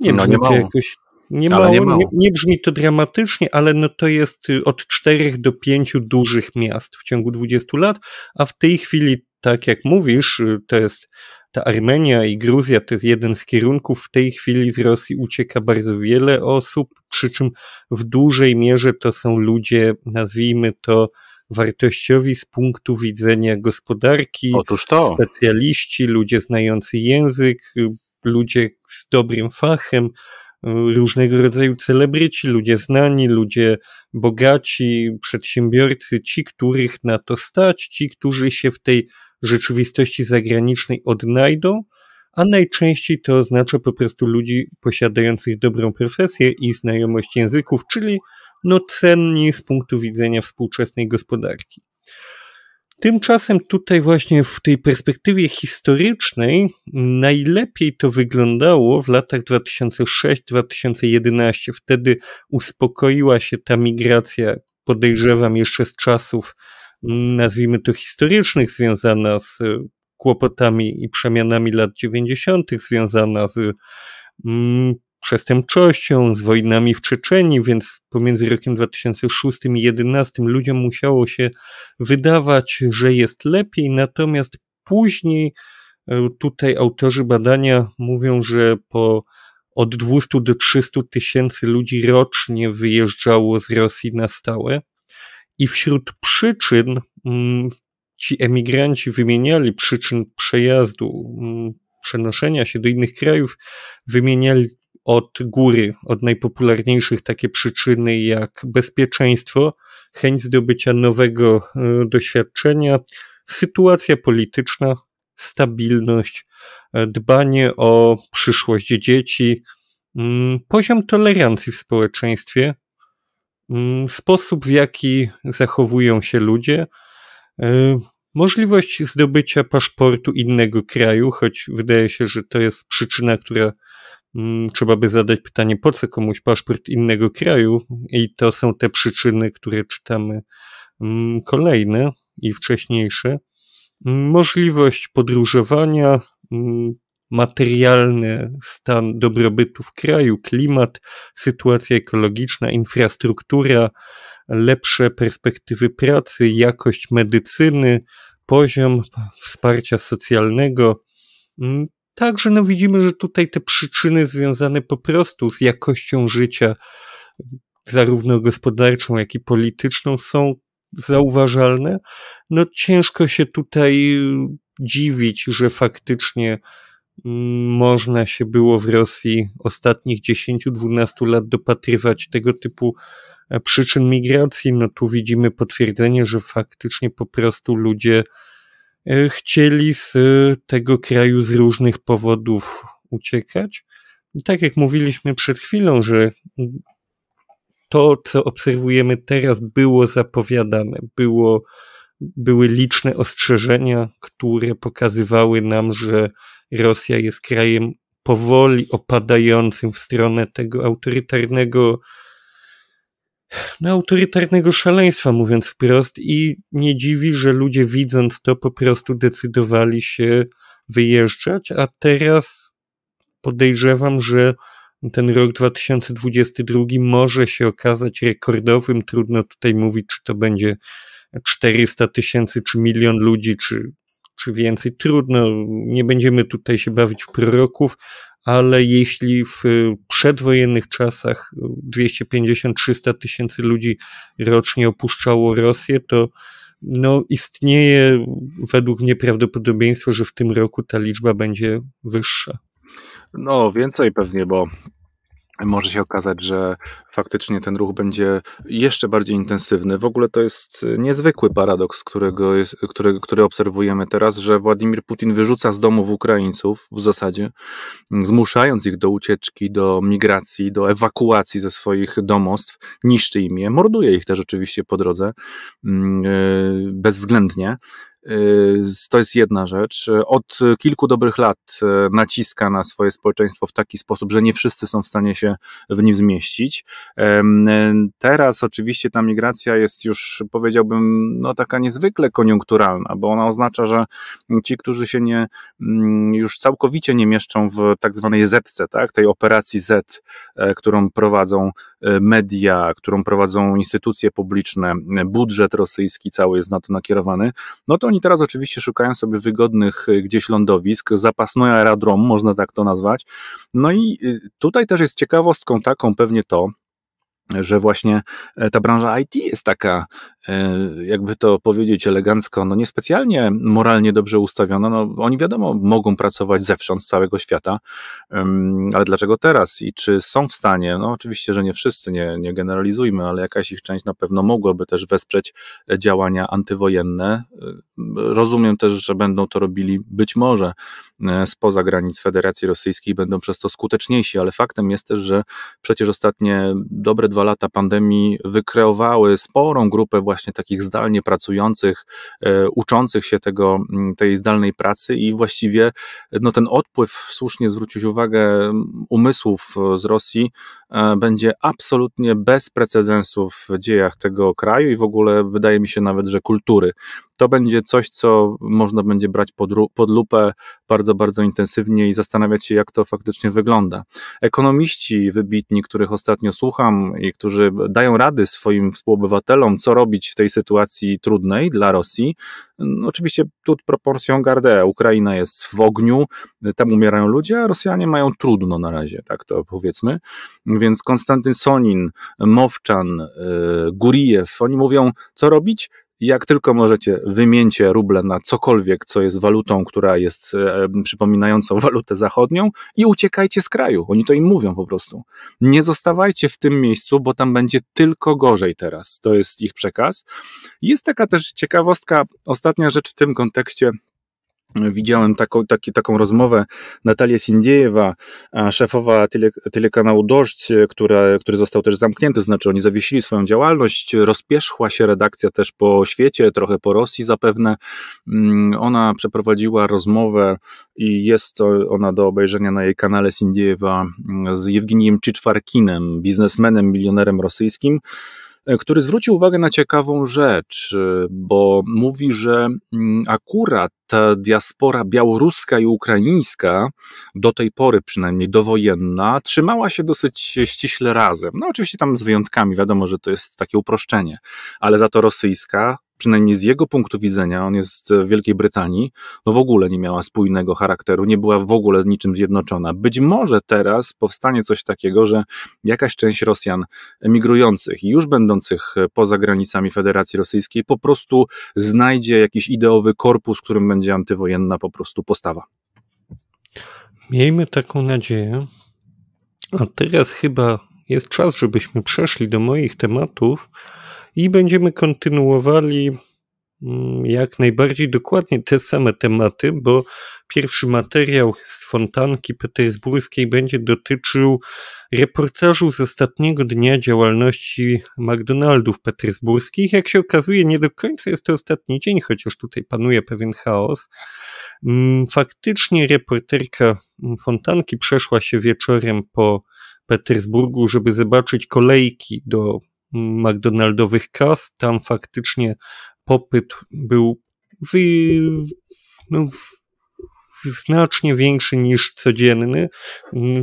Nie no, nie mało. Jakoś, nie, mało, nie, mało. Nie, nie, brzmi to dramatycznie, ale no to jest y, od 4 do 5 dużych miast w ciągu 20 lat, a w tej chwili, tak jak mówisz, y, to jest ta Armenia i Gruzja to jest jeden z kierunków. W tej chwili z Rosji ucieka bardzo wiele osób, przy czym w dużej mierze to są ludzie, nazwijmy to, wartościowi z punktu widzenia gospodarki. Otóż to. Specjaliści, ludzie znający język, ludzie z dobrym fachem, różnego rodzaju celebryci, ludzie znani, ludzie bogaci, przedsiębiorcy, ci, których na to stać, ci, którzy się w tej rzeczywistości zagranicznej odnajdą, a najczęściej to oznacza po prostu ludzi posiadających dobrą profesję i znajomość języków, czyli no cenni z punktu widzenia współczesnej gospodarki. Tymczasem tutaj właśnie w tej perspektywie historycznej najlepiej to wyglądało w latach 2006-2011. Wtedy uspokoiła się ta migracja, podejrzewam jeszcze z czasów nazwijmy to historycznych, związana z y, kłopotami i przemianami lat 90., związana z mm, przestępczością, z wojnami w Czeczeniu, więc pomiędzy rokiem 2006 i 2011 ludziom musiało się wydawać, że jest lepiej, natomiast później y, tutaj autorzy badania mówią, że po od 200 do 300 tysięcy ludzi rocznie wyjeżdżało z Rosji na stałe. I wśród przyczyn mm, ci emigranci wymieniali przyczyn przejazdu, mm, przenoszenia się do innych krajów, wymieniali od góry, od najpopularniejszych takie przyczyny jak bezpieczeństwo, chęć zdobycia nowego y, doświadczenia, sytuacja polityczna, stabilność, e, dbanie o przyszłość dzieci, mm, poziom tolerancji w społeczeństwie, Mm, sposób, w jaki zachowują się ludzie, y, możliwość zdobycia paszportu innego kraju, choć wydaje się, że to jest przyczyna, która mm, trzeba by zadać pytanie, po co komuś paszport innego kraju, i to są te przyczyny, które czytamy mm, kolejne i wcześniejsze. Możliwość podróżowania, materialny stan dobrobytu w kraju, klimat, sytuacja ekologiczna, infrastruktura, lepsze perspektywy pracy, jakość medycyny, poziom wsparcia socjalnego. Mm, także no widzimy, że tutaj te przyczyny związane po prostu z jakością życia, zarówno gospodarczą, jak i polityczną, są zauważalne. No ciężko się tutaj dziwić, że faktycznie można się było w Rosji ostatnich 10-12 lat dopatrywać tego typu e, przyczyn migracji. No tu widzimy potwierdzenie, że faktycznie po prostu ludzie e, chcieli z e, tego kraju z różnych powodów uciekać. I tak jak mówiliśmy przed chwilą, że to, co obserwujemy teraz, było zapowiadane, było, były liczne ostrzeżenia, które pokazywały nam, że Rosja jest krajem powoli opadającym w stronę tego autorytarnego, no, autorytarnego szaleństwa, mówiąc wprost, i nie dziwi, że ludzie widząc to po prostu decydowali się wyjeżdżać, a teraz podejrzewam, że ten rok 2022 może się okazać rekordowym. Trudno tutaj mówić, czy to będzie 400 tysięcy, czy milion ludzi, czy czy więcej. Trudno, nie będziemy tutaj się bawić w proroków, ale jeśli w przedwojennych czasach 250-300 tysięcy ludzi rocznie opuszczało Rosję, to no, istnieje według mnie prawdopodobieństwo, że w tym roku ta liczba będzie wyższa. No, więcej pewnie, bo może się okazać, że faktycznie ten ruch będzie jeszcze bardziej intensywny. W ogóle to jest y, niezwykły paradoks, którego jest, który, który obserwujemy teraz, że Władimir Putin wyrzuca z domów Ukraińców w zasadzie, zmuszając ich do ucieczki, do migracji, do ewakuacji ze swoich domostw, niszczy im je, morduje ich też oczywiście po drodze mm, y, bezwzględnie. Y, to jest jedna rzecz. Od kilku dobrych lat y, naciska na swoje społeczeństwo w taki sposób, że nie wszyscy są w stanie się w nim zmieścić. Teraz oczywiście ta migracja jest już, powiedziałbym, no taka niezwykle koniunkturalna, bo ona oznacza, że ci, którzy się nie, mm, już całkowicie nie mieszczą w tak zwanej Zetce, tak, tej operacji Z, e, którą prowadzą E, media, którą prowadzą instytucje publiczne, e, budżet rosyjski cały jest na to nakierowany, no to oni teraz oczywiście szukają sobie wygodnych e, gdzieś lądowisk, zapasny aerodrom, można tak to nazwać. No i tutaj też jest ciekawostką taką pewnie to, że właśnie ta branża IT jest taka E, jakby to powiedzieć elegancko, no niespecjalnie moralnie dobrze ustawiona. No, oni wiadomo, mogą pracować zewsząd, z całego świata, ale dlaczego teraz i czy są w stanie? No, oczywiście, że nie wszyscy, nie, nie generalizujmy, ale jakaś ich część na pewno mogłaby też wesprzeć e, działania antywojenne. E, rozumiem też, że będą to robili być może spoza granic Federacji Rosyjskiej, będą przez to skuteczniejsi, ale faktem jest też, że przecież ostatnie dobre dwa lata pandemii wykreowały sporą grupę właśnie takich zdalnie pracujących, e, uczących się tego, mm, tej zdalnej pracy i właściwie e, no, ten odpływ, słusznie zwrócić uwagę, umysłów e, z Rosji będzie absolutnie bez precedensu w dziejach tego kraju i w ogóle wydaje mi się nawet, że kultury. To będzie coś, co można będzie brać pod, pod lupę bardzo, bardzo intensywnie i zastanawiać się, jak to faktycznie wygląda. Ekonomiści wybitni, których ostatnio słucham i którzy dają rady swoim współobywatelom, co robić, zrobić w tej sytuacji trudnej dla Rosji? No, oczywiście tu proporcją gardea. Ukraina jest w ogniu, tam umierają ludzie, a Rosjanie mają trudno na razie, tak to powiedzmy. Więc Konstantyn Sonin, Mowczan, y, Gurijew, oni mówią, co robić? jak tylko możecie, wymieńcie ruble na cokolwiek, co jest walutą, która jest e, przypominającą walutę zachodnią i uciekajcie z kraju. Oni to im mówią po prostu. Nie zostawajcie w tym miejscu, bo tam będzie tylko gorzej teraz. To jest ich przekaz. Jest taka też ciekawostka, ostatnia rzecz w tym kontekście Widziałem taką, taki, taką rozmowę Natalia Sindiejewa, szefowa tele, telekanału Dość, która, który został też zamknięty, znaczy oni zawiesili swoją działalność, rozpierzchła się redakcja też po świecie, trochę po Rosji zapewne. Mm, ona przeprowadziła rozmowę i jest ona do obejrzenia na jej kanale Sindiejewa mm, z Jewginiem Czyczwarkinem, biznesmenem, milionerem rosyjskim, E, który zwrócił uwagę na ciekawą rzecz, e, bo mówi, że mm, akurat ta diaspora białoruska i ukraińska, do tej pory przynajmniej dowojenna, trzymała się dosyć e, ściśle razem. No oczywiście tam z wyjątkami, wiadomo, że to jest takie uproszczenie, ale za to rosyjska przynajmniej z jego punktu widzenia, on jest e, w Wielkiej Brytanii, no w ogóle nie miała spójnego charakteru, nie była w ogóle z niczym zjednoczona. Być może teraz powstanie coś takiego, że jakaś część Rosjan emigrujących, już będących e, poza granicami Federacji Rosyjskiej, po prostu znajdzie jakiś ideowy korpus, którym będzie antywojenna po prostu postawa. Miejmy taką nadzieję. A teraz chyba jest czas, żebyśmy przeszli do moich tematów i będziemy kontynuowali mm, jak najbardziej dokładnie te same tematy, bo pierwszy materiał z fontanki petersburskiej będzie dotyczył reportażu z ostatniego dnia działalności McDonaldów petersburskich. Jak się okazuje, nie do końca jest to ostatni dzień, chociaż tutaj panuje pewien chaos. Mm, faktycznie reporterka mm, fontanki przeszła się wieczorem po Petersburgu, żeby zobaczyć kolejki do McDonaldowych kas. Tam faktycznie popyt był wy, no, znacznie większy niż codzienny.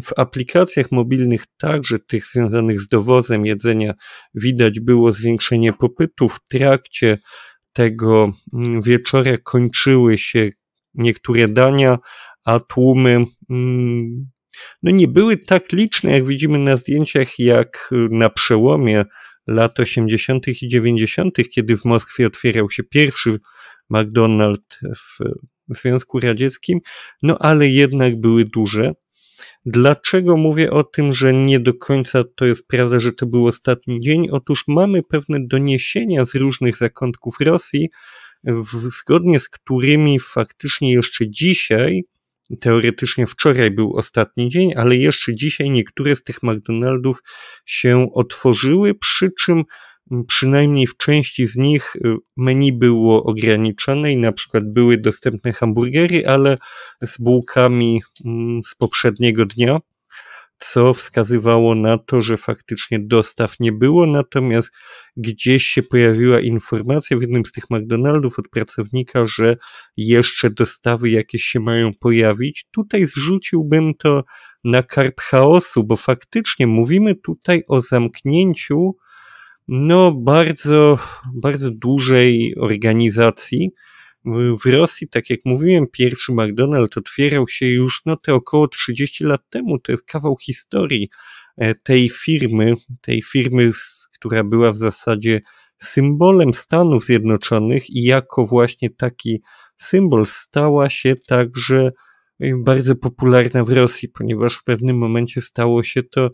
W aplikacjach mobilnych, także tych związanych z dowozem jedzenia, widać było zwiększenie popytu. W trakcie tego mm, wieczora kończyły się niektóre dania, a tłumy mm, no nie były tak liczne, jak widzimy na zdjęciach, jak na przełomie lat 80. i 90., kiedy w Moskwie otwierał się pierwszy McDonald's w Związku Radzieckim, no ale jednak były duże. Dlaczego mówię o tym, że nie do końca to jest prawda, że to był ostatni dzień? Otóż mamy pewne doniesienia z różnych zakątków Rosji, w, zgodnie z którymi faktycznie jeszcze dzisiaj Teoretycznie wczoraj był ostatni dzień, ale jeszcze dzisiaj niektóre z tych McDonaldów się otworzyły, przy czym mm, przynajmniej w części z nich y, menu było ograniczone i na przykład były dostępne hamburgery, ale z bułkami mm, z poprzedniego dnia co wskazywało na to, że faktycznie dostaw nie było, natomiast gdzieś się pojawiła informacja w jednym z tych McDonaldów od pracownika, że jeszcze dostawy jakieś się mają pojawić. Tutaj zrzuciłbym to na karp chaosu, bo faktycznie mówimy tutaj o zamknięciu no bardzo, bardzo dużej organizacji, w Rosji, tak jak mówiłem, pierwszy McDonald's otwierał się już no te około 30 lat temu. To jest kawał historii e, tej firmy, tej firmy, która była w zasadzie symbolem Stanów Zjednoczonych i jako właśnie taki symbol stała się także e, bardzo popularna w Rosji, ponieważ w pewnym momencie stało się to,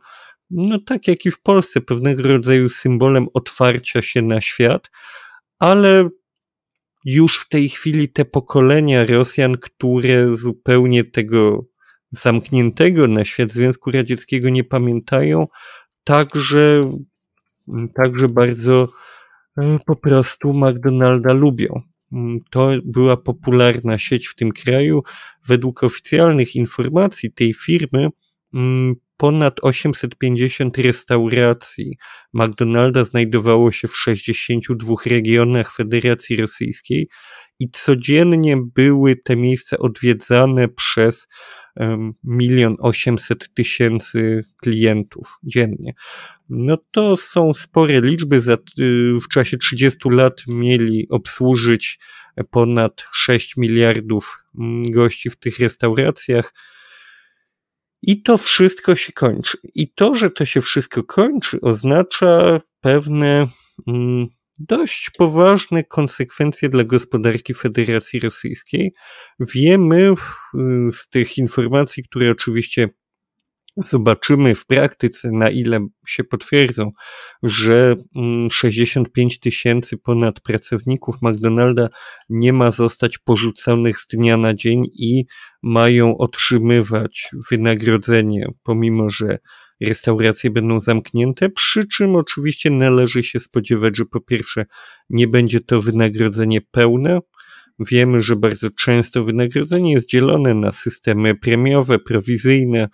no tak jak i w Polsce, pewnego rodzaju symbolem otwarcia się na świat, ale już w tej chwili te pokolenia Rosjan, które zupełnie tego zamkniętego na świat Związku Radzieckiego nie pamiętają, także, mm, także bardzo e, po prostu McDonalda lubią. Mm, to była popularna sieć w tym kraju. Według oficjalnych informacji tej firmy mm, ponad 850 restauracji McDonalda znajdowało się w 62 regionach Federacji Rosyjskiej i codziennie były te miejsca odwiedzane przez milion osiemset tysięcy klientów dziennie. No to są spore liczby. Y, w czasie 30 lat mieli obsłużyć ponad 6 miliardów mm, gości w tych restauracjach. I to wszystko się kończy. I to, że to się wszystko kończy, oznacza pewne mm, dość poważne konsekwencje dla gospodarki Federacji Rosyjskiej. Wiemy z tych informacji, które oczywiście Zobaczymy w praktyce, na ile się potwierdzą, że 65 mm, tysięcy ponad pracowników McDonalda nie ma zostać porzuconych z dnia na dzień i mają otrzymywać wynagrodzenie, pomimo że restauracje będą zamknięte, przy czym oczywiście należy się spodziewać, że po pierwsze nie będzie to wynagrodzenie pełne, Wiemy, że bardzo często wynagrodzenie jest dzielone na systemy premiowe, prowizyjne.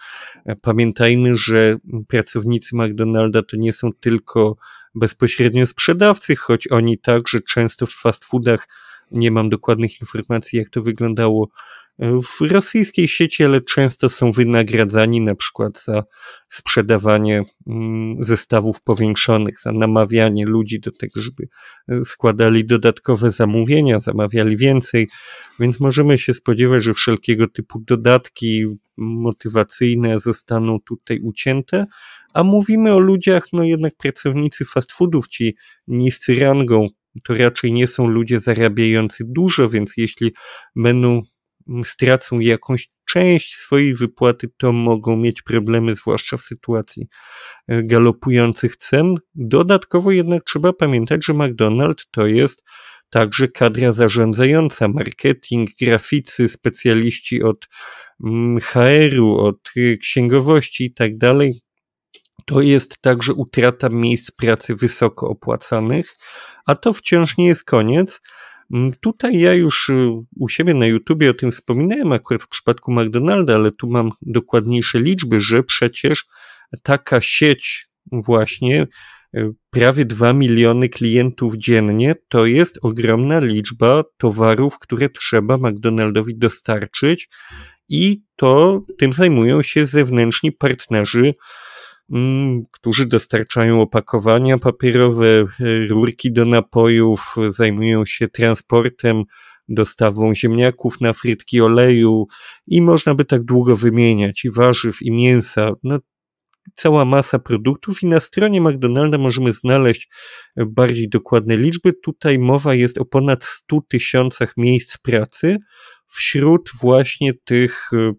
Pamiętajmy, że pracownicy McDonalda to nie są tylko bezpośrednio sprzedawcy, choć oni także często w fast foodach, nie mam dokładnych informacji jak to wyglądało, w rosyjskiej sieci, ale często są wynagradzani na przykład za sprzedawanie mm, zestawów powiększonych, za namawianie ludzi do tego, żeby e, składali dodatkowe zamówienia, zamawiali więcej, więc możemy się spodziewać, że wszelkiego typu dodatki motywacyjne zostaną tutaj ucięte, a mówimy o ludziach, no jednak pracownicy fast foodów, ci niscy rangą, to raczej nie są ludzie zarabiający dużo, więc jeśli będą stracą jakąś część swojej wypłaty, to mogą mieć problemy, zwłaszcza w sytuacji e, galopujących cen. Dodatkowo jednak trzeba pamiętać, że McDonald's to jest także kadra zarządzająca, marketing, graficy, specjaliści od mm, HR-u, od y, księgowości itd. Tak to jest także utrata miejsc pracy wysoko opłacanych, a to wciąż nie jest koniec Mm, tutaj ja już y, u siebie na YouTubie o tym wspominałem, akurat w przypadku McDonalda, ale tu mam dokładniejsze liczby, że przecież taka sieć właśnie y, prawie 2 miliony klientów dziennie to jest ogromna liczba towarów, które trzeba McDonaldowi dostarczyć i to tym zajmują się zewnętrzni partnerzy Mm, którzy dostarczają opakowania papierowe, e, rurki do napojów, zajmują się transportem, dostawą ziemniaków na frytki oleju i można by tak długo wymieniać i warzyw, i mięsa. No, cała masa produktów i na stronie McDonalda możemy znaleźć e, bardziej dokładne liczby. Tutaj mowa jest o ponad 100 tysiącach miejsc pracy wśród właśnie tych e,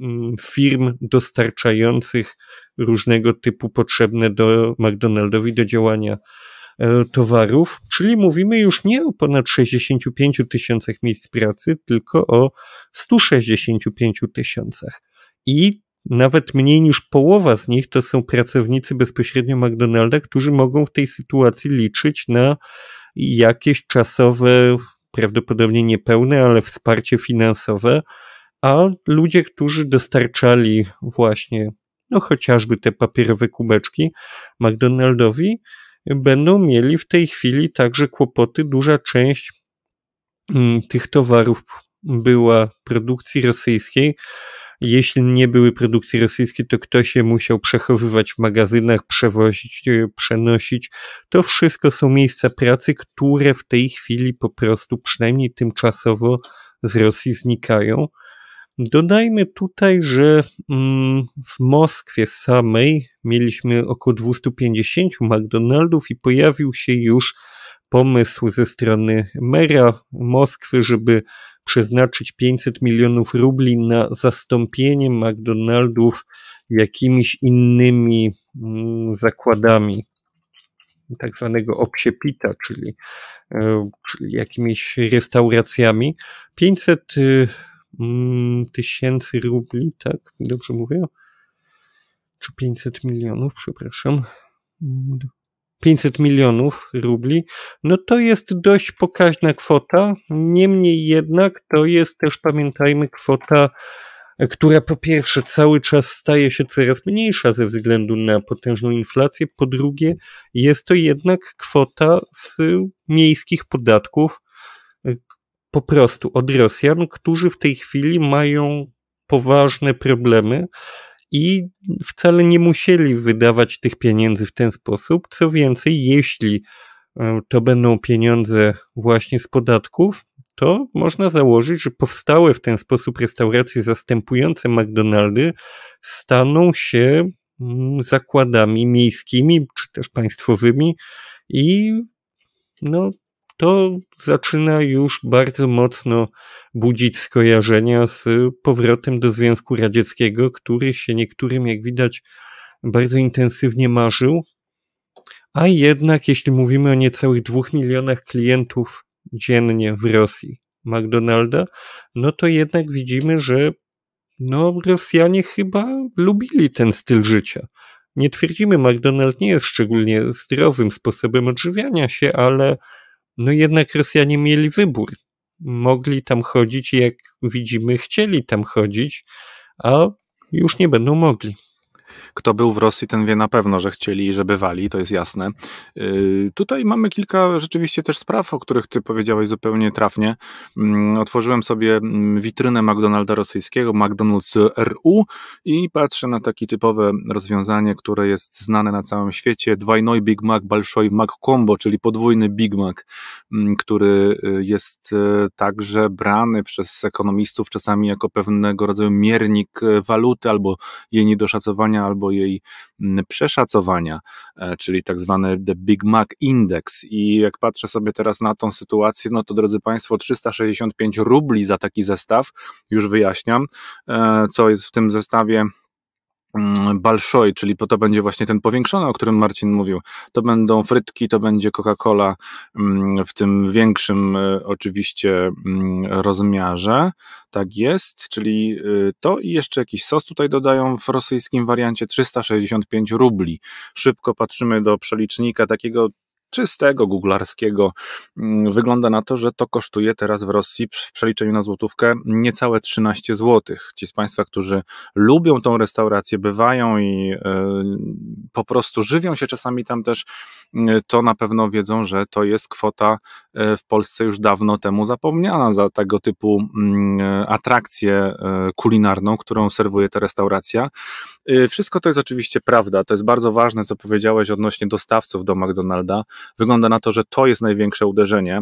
mm, firm dostarczających różnego typu potrzebne do McDonaldowi do działania e, towarów, czyli mówimy już nie o ponad 65 tysiącach miejsc pracy, tylko o 165 tysiącach. I nawet mniej niż połowa z nich to są pracownicy bezpośrednio McDonalda, którzy mogą w tej sytuacji liczyć na jakieś czasowe, prawdopodobnie niepełne, ale wsparcie finansowe, a ludzie, którzy dostarczali właśnie no chociażby te papierowe kubeczki McDonaldowi, będą mieli w tej chwili także kłopoty. Duża część mm, tych towarów była produkcji rosyjskiej. Jeśli nie były produkcji rosyjskiej, to ktoś je musiał przechowywać w magazynach, przewozić, e, przenosić. To wszystko są miejsca pracy, które w tej chwili po prostu, przynajmniej tymczasowo, z Rosji znikają. Dodajmy tutaj, że mm, w Moskwie samej mieliśmy około 250 McDonaldów i pojawił się już pomysł ze strony mera Moskwy, żeby przeznaczyć 500 milionów rubli na zastąpienie McDonaldów jakimiś innymi mm, zakładami tak zwanego obsiepita, czyli, e, czyli jakimiś restauracjami. 500 Mm, tysięcy rubli, tak? Dobrze mówię? Czy 500 milionów, przepraszam. 500 mm, milionów rubli, no to jest dość pokaźna kwota. Niemniej jednak to jest też, pamiętajmy, kwota, e, która po pierwsze cały czas staje się coraz mniejsza ze względu na potężną inflację, po drugie jest to jednak kwota z miejskich podatków, po prostu od Rosjan, którzy w tej chwili mają poważne problemy i wcale nie musieli wydawać tych pieniędzy w ten sposób. Co więcej, jeśli e, to będą pieniądze właśnie z podatków, to można założyć, że powstałe w ten sposób restauracje zastępujące McDonaldy staną się mm, zakładami miejskimi czy też państwowymi i no, to zaczyna już bardzo mocno budzić skojarzenia z powrotem do Związku Radzieckiego, który się niektórym, jak widać, bardzo intensywnie marzył. A jednak, jeśli mówimy o niecałych dwóch milionach klientów dziennie w Rosji McDonalda, no to jednak widzimy, że no, Rosjanie chyba lubili ten styl życia. Nie twierdzimy, McDonald nie jest szczególnie zdrowym sposobem odżywiania się, ale no jednak Rosjanie mieli wybór. Mogli tam chodzić, jak widzimy, chcieli tam chodzić, a już nie będą mogli. Kto był w Rosji, ten wie na pewno, że chcieli, że bywali, to jest jasne. Y, tutaj mamy kilka rzeczywiście też spraw, o których ty powiedziałeś zupełnie trafnie. Mm, otworzyłem sobie mm, witrynę McDonalda rosyjskiego, McDonald's RU i patrzę na takie typowe rozwiązanie, które jest znane na całym świecie. Dwajnoj Big Mac, Balszoj Mac Combo, czyli podwójny Big Mac, mm, który y, jest y, także brany przez ekonomistów czasami jako pewnego rodzaju miernik waluty albo jej niedoszacowania albo jej mm, przeszacowania, e, czyli tak zwany The Big Mac Index. I jak patrzę sobie teraz na tą sytuację, no to drodzy Państwo, 365 rubli za taki zestaw, już wyjaśniam, e, co jest w tym zestawie Mm, Balszoj, czyli to będzie właśnie ten powiększony, o którym Marcin mówił. To będą frytki, to będzie Coca-Cola mm, w tym większym y, oczywiście mm, rozmiarze. Tak jest, czyli y, to i jeszcze jakiś sos tutaj dodają w rosyjskim wariancie 365 rubli. Szybko patrzymy do przelicznika takiego czystego, googlarskiego, mm, wygląda na to, że to kosztuje teraz w Rosji w przeliczeniu na złotówkę niecałe 13 zł. Ci z Państwa, którzy lubią tą restaurację, bywają i e, po prostu żywią się czasami tam też Y, to na pewno wiedzą, że to jest kwota y, w Polsce już dawno temu zapomniana za tego typu mm, y, atrakcję kulinarną, którą serwuje ta restauracja. Wszystko to jest oczywiście prawda. To jest bardzo ważne, co powiedziałeś odnośnie dostawców do McDonalda. Wygląda na to, że to jest największe uderzenie,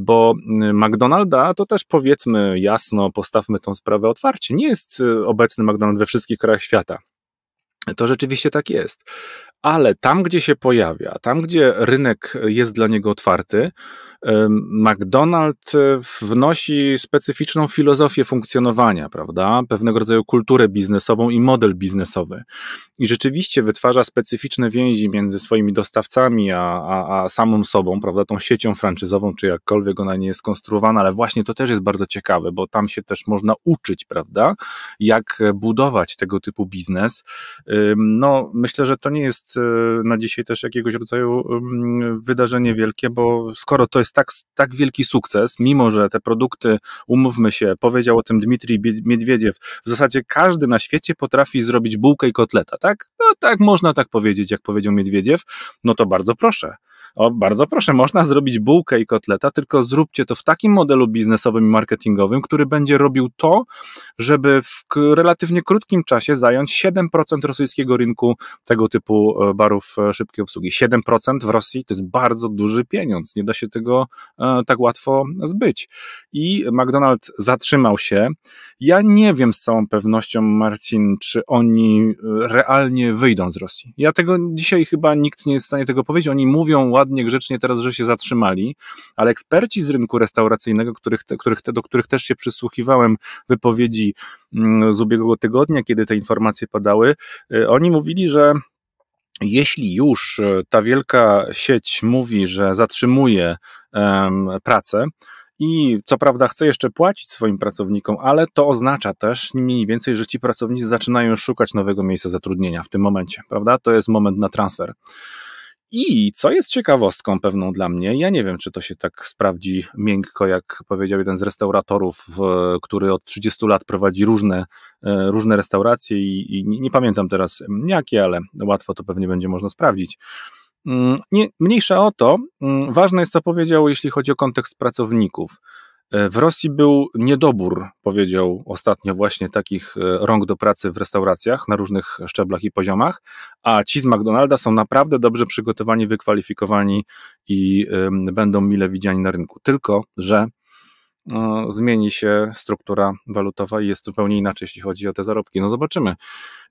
bo McDonalda to też powiedzmy jasno, postawmy tą sprawę otwarcie. Nie jest obecny McDonald we wszystkich krajach świata. To rzeczywiście tak jest ale tam, gdzie się pojawia, tam, gdzie rynek jest dla niego otwarty, McDonald e, wnosi specyficzną filozofię funkcjonowania, prawda? Pewnego rodzaju kulturę biznesową i model biznesowy. I rzeczywiście wytwarza specyficzne więzi między swoimi dostawcami a, a, a samą sobą, prawda? Tą siecią franczyzową, czy jakkolwiek ona nie jest konstruowana, ale właśnie to też jest bardzo ciekawe, bo tam się też można uczyć, prawda? Jak budować tego typu biznes. No, myślę, że to nie jest e, na dzisiaj też jakiegoś rodzaju wydarzenie wielkie, bo skoro to jest jest tak, tak wielki sukces, mimo że te produkty, umówmy się, powiedział o tym Dmitrij Miedwiediew, w zasadzie każdy na świecie potrafi zrobić bułkę i kotleta, tak? No tak, można tak powiedzieć, jak powiedział Miedwiediew, no to bardzo proszę. O, bardzo proszę, można zrobić bułkę i kotleta, tylko zróbcie to w takim modelu biznesowym i marketingowym, który będzie robił to, żeby w relatywnie krótkim czasie zająć 7% rosyjskiego rynku tego typu e, barów e, szybkiej obsługi. 7% w Rosji to jest bardzo duży pieniądz, nie da się tego e, tak łatwo zbyć. I McDonald's zatrzymał się. Ja nie wiem z całą pewnością, Marcin, czy oni realnie wyjdą z Rosji. Ja tego dzisiaj chyba nikt nie jest w stanie tego powiedzieć. Oni mówią ładnie, grzecznie teraz, że się zatrzymali, ale eksperci z rynku restauracyjnego, których, te, których te, do których też się przysłuchiwałem wypowiedzi mm, z ubiegłego tygodnia, kiedy te informacje padały, y, oni mówili, że jeśli już y, ta wielka sieć mówi, że zatrzymuje um, pracę, i co prawda chce jeszcze płacić swoim pracownikom, ale to oznacza też mniej więcej, że ci pracownicy zaczynają szukać nowego miejsca zatrudnienia w tym momencie, prawda? To jest moment na transfer. I co jest ciekawostką pewną dla mnie, ja nie wiem, czy to się tak sprawdzi miękko, jak powiedział jeden z restauratorów, który od 30 lat prowadzi różne, e, różne restauracje i, i nie, nie pamiętam teraz jakie, ale łatwo to pewnie będzie można sprawdzić. Mm, nie, mniejsza o to, mm, ważne jest, co powiedział, jeśli chodzi o kontekst pracowników. E, w Rosji był niedobór, powiedział ostatnio właśnie takich e, rąk do pracy w restauracjach na różnych szczeblach i poziomach, a ci z McDonalda są naprawdę dobrze przygotowani, wykwalifikowani i będą mile widziani na rynku. Tylko, że no, zmieni się struktura walutowa i jest zupełnie inaczej, jeśli chodzi o te zarobki. No zobaczymy.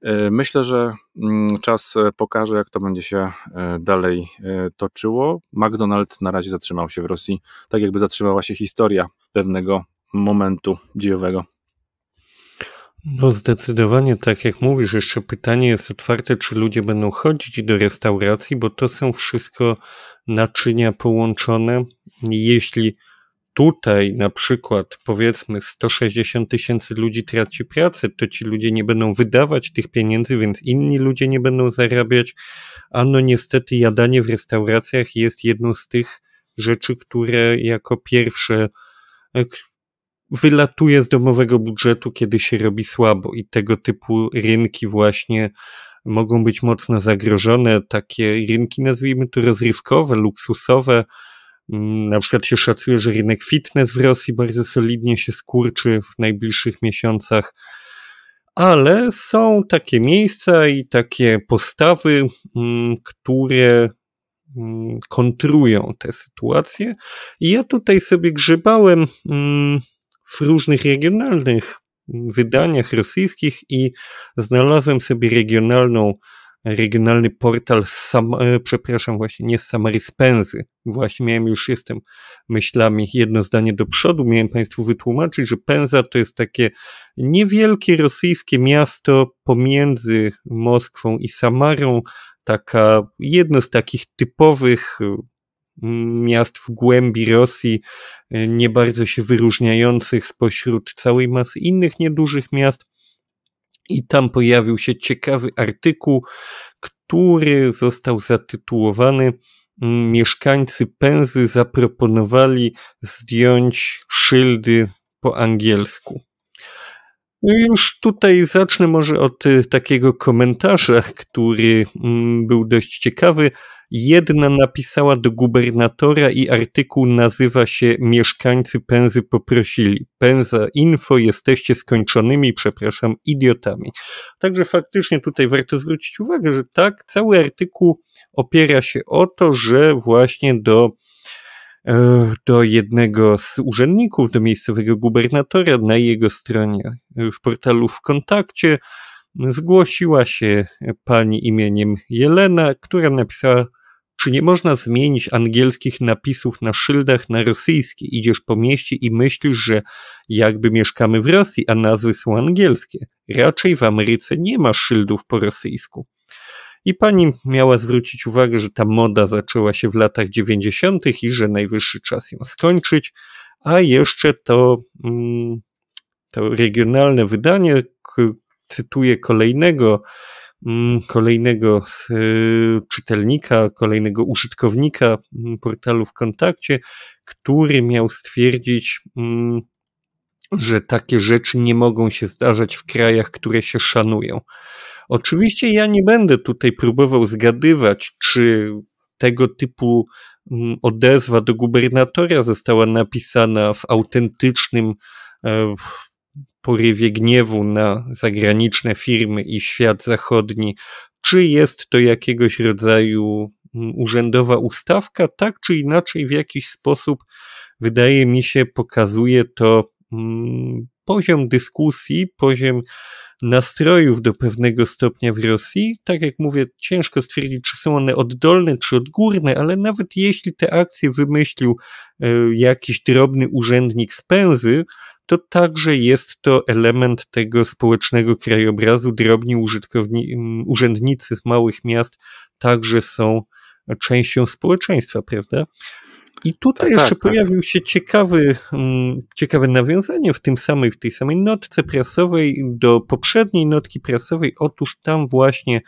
E, myślę, że mm, czas e, pokaże, jak to będzie się e, dalej toczyło. McDonald's na razie zatrzymał się w Rosji, tak jakby zatrzymała się historia pewnego momentu dziejowego. No zdecydowanie tak jak mówisz, jeszcze pytanie jest otwarte, czy ludzie będą chodzić do restauracji, bo to są wszystko naczynia połączone. Jeśli tutaj na przykład powiedzmy 160 tysięcy ludzi traci pracę, to ci ludzie nie będą wydawać tych pieniędzy, więc inni ludzie nie będą zarabiać. A no niestety jadanie w restauracjach jest jedną z tych rzeczy, które jako pierwsze e, wylatuje z domowego budżetu, kiedy się robi słabo i tego typu rynki właśnie mogą być mocno zagrożone. Takie rynki, nazwijmy to rozrywkowe, luksusowe, Mm, na przykład się szacuje, że rynek fitness w Rosji bardzo solidnie się skurczy w najbliższych miesiącach, ale są takie miejsca i takie postawy, mm, które mm, kontrują tę sytuację. I ja tutaj sobie grzebałem w różnych regionalnych wydaniach rosyjskich i znalazłem sobie regionalną regionalny portal, sam, e, przepraszam, właśnie nie z samej Spensy. Właśnie miałem, już jestem myślami jedno zdanie do przodu, miałem Państwu wytłumaczyć, że Penza to jest takie niewielkie rosyjskie miasto pomiędzy Moskwą i Samarą, taka, jedno z takich typowych e, miast w głębi Rosji, e, nie bardzo się wyróżniających spośród całej masy innych niedużych miast, i tam pojawił się ciekawy artykuł, który został zatytułowany mm, Mieszkańcy Pęzy zaproponowali zdjąć szyldy po angielsku. Już tutaj zacznę może od y, takiego komentarza, który mm, był dość ciekawy. Jedna napisała do gubernatora i artykuł nazywa się Mieszkańcy Pęzy poprosili. Pęza info, jesteście skończonymi, przepraszam, idiotami. Także faktycznie tutaj warto zwrócić uwagę, że tak, cały artykuł opiera się o to, że właśnie do e, do jednego z urzędników, do miejscowego gubernatora na jego stronie e, w portalu w kontakcie zgłosiła się pani imieniem Jelena, która napisała czy nie można zmienić angielskich napisów na szyldach na rosyjski? Idziesz po mieście i myślisz, że jakby mieszkamy w Rosji, a nazwy są angielskie. Raczej w Ameryce nie ma szyldów po rosyjsku. I pani miała zwrócić uwagę, że ta moda zaczęła się w latach 90. i że najwyższy czas ją skończyć, a jeszcze to, mm, to regionalne wydanie cytuję kolejnego Mm, kolejnego y, czytelnika, kolejnego użytkownika mm, portalu w kontakcie, który miał stwierdzić, mm, że takie rzeczy nie mogą się zdarzać w krajach, które się szanują. Oczywiście ja nie będę tutaj próbował zgadywać, czy tego typu odezwa do gubernatora została napisana w autentycznym, e, porywie gniewu na zagraniczne firmy i świat zachodni, czy jest to jakiegoś rodzaju mm, urzędowa ustawka, tak czy inaczej, w jakiś sposób, wydaje mi się, pokazuje to mm, poziom dyskusji, poziom nastrojów do pewnego stopnia w Rosji. Tak jak mówię, ciężko stwierdzić, czy są one oddolne, czy odgórne, ale nawet jeśli te akcje wymyślił e, jakiś drobny urzędnik z pęzy, to także jest to element tego społecznego krajobrazu. Drobni mm, urzędnicy z małych miast także są częścią społeczeństwa, prawda? I tutaj tak, jeszcze tak, tak. pojawił tak. się ciekawy, mm, ciekawe nawiązanie w, tym samej, w tej samej notce prasowej do poprzedniej notki prasowej. Otóż tam właśnie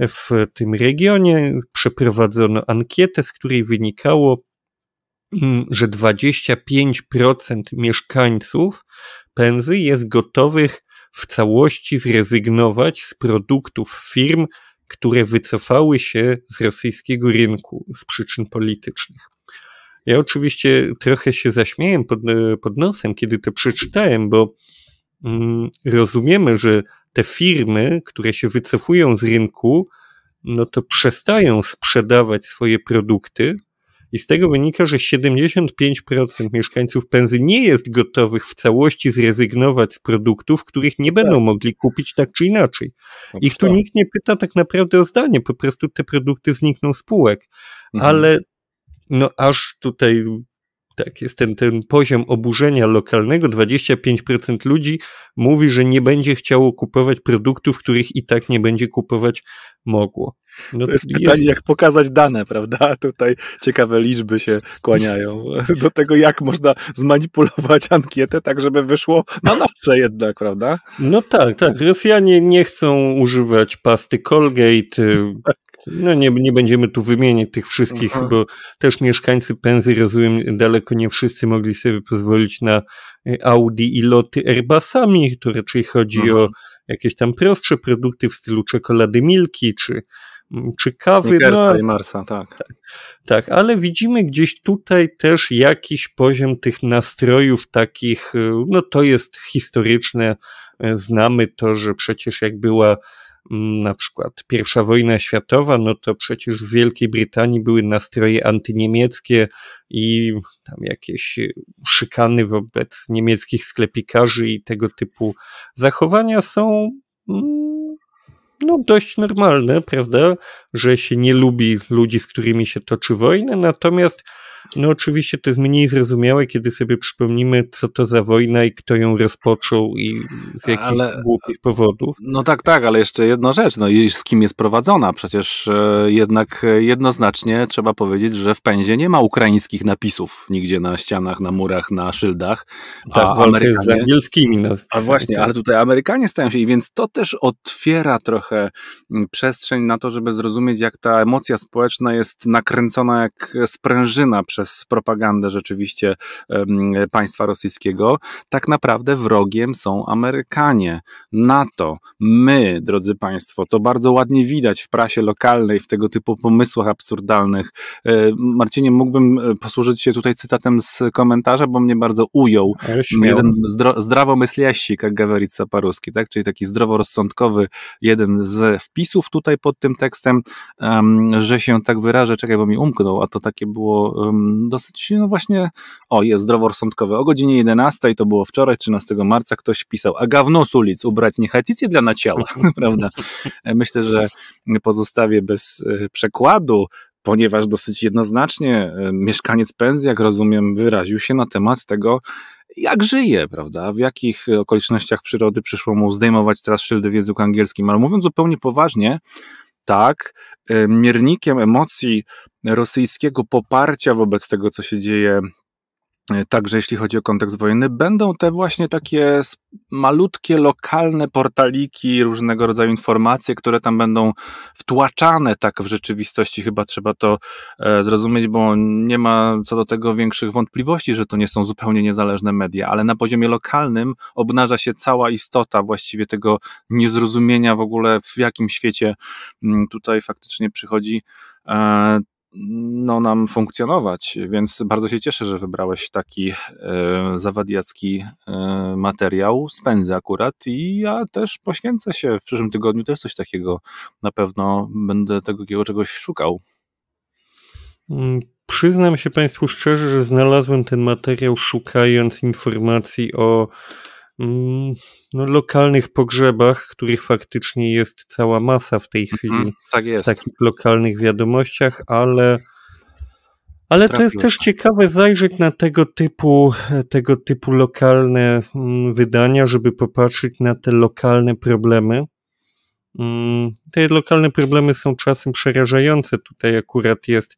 w tym regionie przeprowadzono ankietę, z której wynikało, Mm, że 25% mieszkańców Penzy jest gotowych w całości zrezygnować z produktów firm, które wycofały się z rosyjskiego rynku z przyczyn politycznych. Ja oczywiście trochę się zaśmiałem pod, e, pod nosem, kiedy to przeczytałem, bo mm, rozumiemy, że te firmy, które się wycofują z rynku, no to przestają sprzedawać swoje produkty, i z tego wynika, że 75% mieszkańców Penzy nie jest gotowych w całości zrezygnować z produktów, których nie będą tak. mogli kupić tak czy inaczej. No, ich tu tak. nikt nie pyta tak naprawdę o zdanie, po prostu te produkty znikną z półek. Mhm. Ale no aż tutaj tak, jest ten, ten poziom oburzenia lokalnego. 25% ludzi mówi, że nie będzie chciało kupować produktów, których i tak nie będzie kupować mogło. No, to jest pytanie, jak pokazać dane, prawda? Tutaj ciekawe liczby się kłaniają do tego, jak można zmanipulować ankietę, tak żeby wyszło na nasze jednak, prawda? No tak, tak. Rosjanie nie chcą używać pasty Colgate, No nie, nie będziemy tu wymieniać tych wszystkich, bo też mieszkańcy Penzy, rozumiem, daleko nie wszyscy mogli sobie pozwolić na e, Audi i loty Airbusami, to raczej chodzi o jakieś tam prostsze produkty w stylu czekolady Milki czy, mm, czy kawy. No Snickersa no, i Marsa, tak. tak. Tak, ale widzimy gdzieś tutaj też jakiś poziom tych nastrojów takich, e, no to jest historyczne, e, znamy to, że przecież jak była Mm, na przykład I wojna światowa, no to przecież w Wielkiej Brytanii były nastroje antyniemieckie i tam jakieś y, szykany wobec niemieckich sklepikarzy i tego typu zachowania są mm, no, dość normalne, prawda, że się nie lubi ludzi, z którymi się toczy wojnę, natomiast no oczywiście to jest mniej zrozumiałe, kiedy sobie przypomnimy, co to za wojna i kto ją rozpoczął i z jakich ale, głupich powodów. No tak, tak, ale jeszcze jedna rzecz, no i z kim jest prowadzona? Przecież e, jednak e, jednoznacznie trzeba powiedzieć, że w pędzie nie ma ukraińskich napisów nigdzie na ścianach, na murach, na szyldach. Tak, a Amerykanie, z angielskimi nazwami. No. A właśnie, ale tutaj Amerykanie stają się i więc to też otwiera trochę mm, przestrzeń na to, żeby zrozumieć, jak ta emocja społeczna jest nakręcona jak sprężyna przez przez propagandę rzeczywiście państwa rosyjskiego, tak naprawdę wrogiem są Amerykanie, NATO, my, drodzy Państwo. To bardzo ładnie widać w prasie lokalnej, w tego typu pomysłach absurdalnych. E, Marcinie, mógłbym e, posłużyć się tutaj cytatem z komentarza, bo mnie bardzo ujął. Jeden zdro, jak Gawerica Paruski, tak? czyli taki zdroworozsądkowy jeden z wpisów tutaj pod tym tekstem, um, że się tak wyrażę, czekaj, bo mi umknął, a to takie było um, dosyć, no właśnie, o jest zdroworozsądkowe. O godzinie 11, to było wczoraj, 13 marca, ktoś pisał, a gawno z ulic ubrać nie chcecie dla naciała, prawda? E, myślę, że pozostawię bez e, przekładu, ponieważ dosyć jednoznacznie e, mieszkaniec Pędzy, jak rozumiem, wyraził się na temat tego, jak żyje, prawda? W jakich okolicznościach przyrody przyszło mu zdejmować teraz szyldy w języku angielskim. Ale mówiąc zupełnie poważnie, tak, e, miernikiem emocji rosyjskiego poparcia wobec tego, co się dzieje E, także jeśli chodzi o kontekst wojenny, będą te właśnie takie malutkie, lokalne portaliki, różnego rodzaju informacje, które tam będą wtłaczane tak w rzeczywistości. Chyba trzeba to e, zrozumieć, bo nie ma co do tego większych wątpliwości, że to nie są zupełnie niezależne media, ale na poziomie lokalnym obnaża się cała istota właściwie tego niezrozumienia w ogóle, w jakim świecie mm, tutaj faktycznie przychodzi e, no, nam funkcjonować, więc bardzo się cieszę, że wybrałeś taki e, zawadiacki e, materiał, spędzę akurat i ja też poświęcę się w przyszłym tygodniu, też coś takiego na pewno będę tego czegoś szukał. Mm, przyznam się Państwu szczerze, że znalazłem ten materiał szukając informacji o Mm, no, lokalnych pogrzebach, których faktycznie jest cała masa w tej mhm, chwili. Mm, tak jest. W takich lokalnych wiadomościach, ale. Ale to jest też ciekawe zajrzeć na tego typu, tego typu lokalne mm, wydania, żeby popatrzeć na te lokalne problemy. Mm, te lokalne problemy są czasem przerażające. Tutaj akurat jest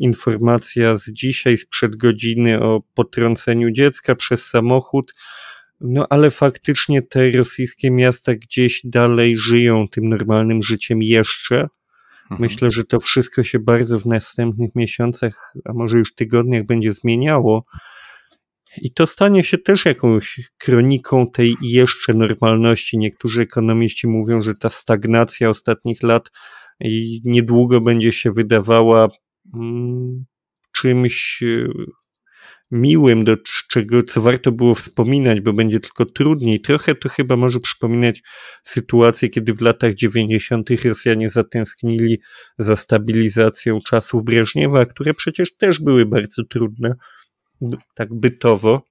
informacja z dzisiaj, sprzed godziny o potrąceniu dziecka przez samochód no ale faktycznie te rosyjskie miasta gdzieś dalej żyją tym normalnym życiem jeszcze. Mhm. Myślę, że to wszystko się bardzo w następnych miesiącach, a może już tygodniach będzie zmieniało. I to stanie się też jakąś kroniką tej jeszcze normalności. Niektórzy ekonomiści mówią, że ta stagnacja ostatnich lat niedługo będzie się wydawała mm, czymś y, miłym, do czego co warto było wspominać, bo będzie tylko trudniej. Trochę to chyba może przypominać sytuację, kiedy w latach 90. Rosjanie zatęsknili za stabilizacją czasów Breżniewa, które przecież też były bardzo trudne, no, tak bytowo,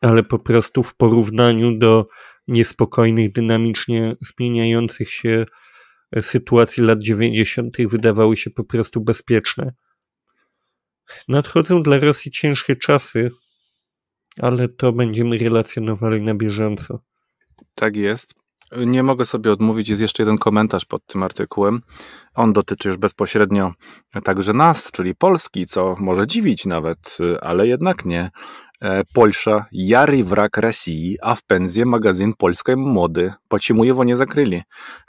ale po prostu w porównaniu do niespokojnych, dynamicznie zmieniających się e, sytuacji lat 90. wydawały się po prostu bezpieczne. Nadchodzą dla Rosji ciężkie czasy, ale to będziemy relacjonowali na bieżąco. Tak jest. Nie mogę sobie odmówić, jest jeszcze jeden komentarz pod tym artykułem. On dotyczy już bezpośrednio także nas, czyli Polski, co może dziwić nawet, ale jednak nie. E, Polsza, jary wrak Rosji, a w pensję magazyn Polskiej Mody. Poczymujewo nie zakryli.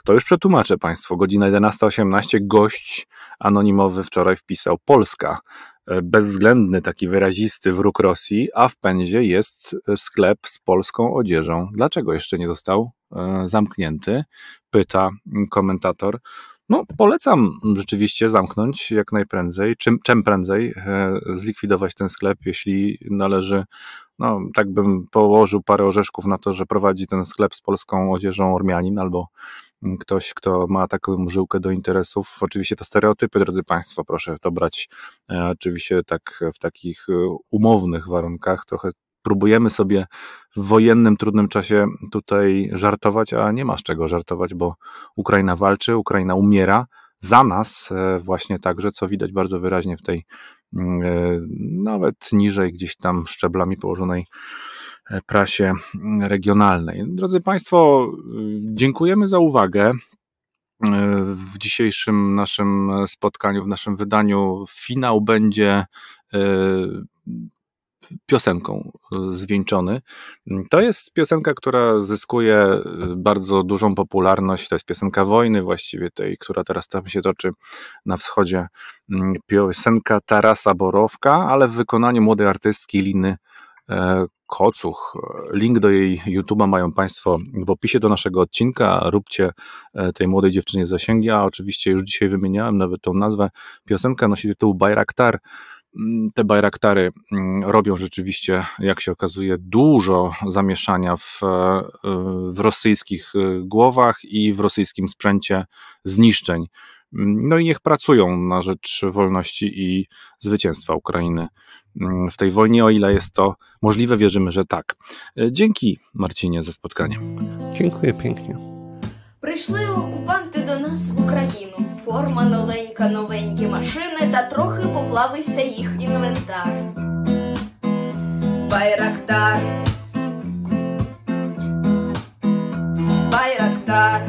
To już przetłumaczę Państwu. Godzina 11.18, gość anonimowy wczoraj wpisał Polska, E, bezwzględny, taki wyrazisty wróg Rosji, a w pędzie jest e, sklep z polską odzieżą. Dlaczego jeszcze nie został e, zamknięty? Pyta komentator. No, polecam rzeczywiście zamknąć jak najprędzej, czym, czym prędzej e, zlikwidować ten sklep, jeśli należy. No, tak bym położył parę orzeszków na to, że prowadzi ten sklep z polską odzieżą Ormianin albo mm, ktoś, kto ma taką żyłkę do interesów. Oczywiście to stereotypy, drodzy Państwo, proszę to brać e, oczywiście tak w takich e, umownych warunkach, trochę próbujemy sobie w wojennym, trudnym czasie tutaj żartować, a nie ma z czego żartować, bo Ukraina walczy, Ukraina umiera za nas e, właśnie także, co widać bardzo wyraźnie w tej mm, e, nawet niżej gdzieś tam szczeblami położonej e, prasie mm, regionalnej. Drodzy Państwo, y, dziękujemy za uwagę. W dzisiejszym naszym spotkaniu, w naszym wydaniu, finał będzie piosenką y, zwieńczony. To jest piosenka, która zyskuje y, bardzo dużą popularność. To jest piosenka wojny, właściwie tej, która teraz tam się toczy na wschodzie. Mm, piosenka Tarasa Borowka, ale w wykonaniu młodej artystki Liny e, Kocuch. Link do jej YouTube'a mają Państwo w opisie do naszego odcinka. Róbcie e, tej młodej dziewczynie zasięgi. A oczywiście już dzisiaj wymieniałem nawet tą nazwę. Piosenka nosi tytuł Bajraktar. Mm, te bajraktary mm, robią rzeczywiście, jak się okazuje, dużo zamieszania w, e, w rosyjskich e, głowach i w rosyjskim sprzęcie zniszczeń. Mm, no i niech pracują na rzecz wolności i zwycięstwa Ukrainy w tej wojnie, o ile jest to możliwe. Wierzymy, że tak. E, dzięki Marcinie za spotkanie. Dziękuję pięknie. Прийшли окупанти do nas в Україну, Forma нове. дядька новенькі машини та трохи поплавився їх інвентар. Байрактар. Байрактар.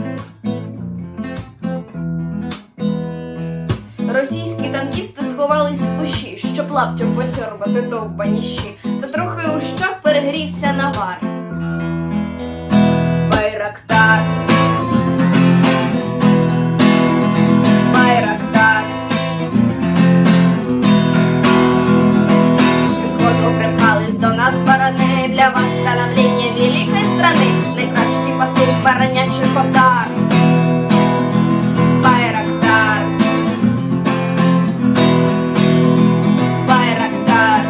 Російські танкісти сховались в кущі, щоб лаптям посьорбати довбані та трохи у щах перегрівся навар. Байрактар. становление великої страны найкращий постій, воронячих татар. Байрактар. Байрактар.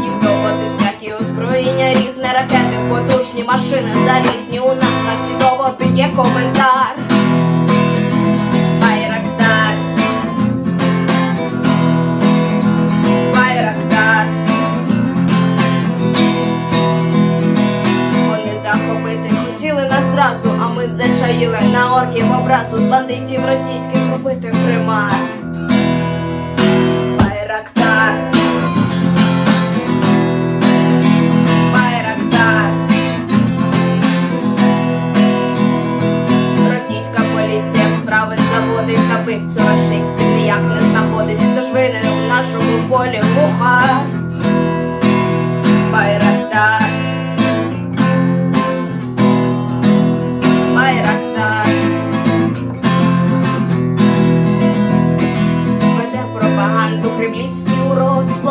І доводи всякі озброєння, різне ракети, потужні машини, залізні. У нас на всі доводи є коментар. хотіли нас разу, а ми зачаїли на орків образу з бандитів російських робити примар. Байрактар Байрактар Російська поліція справи заводить забивцю рашистів, ніяк не знаходить, Тож винен у нашому полі муха. Байрактар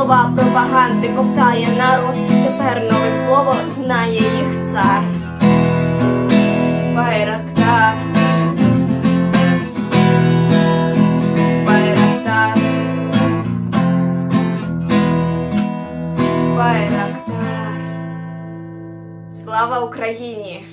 слова пропаганди ковтає народ. Тепер нове слово знає їх цар. Байрактар Байрактар Байрактар Слава Україні!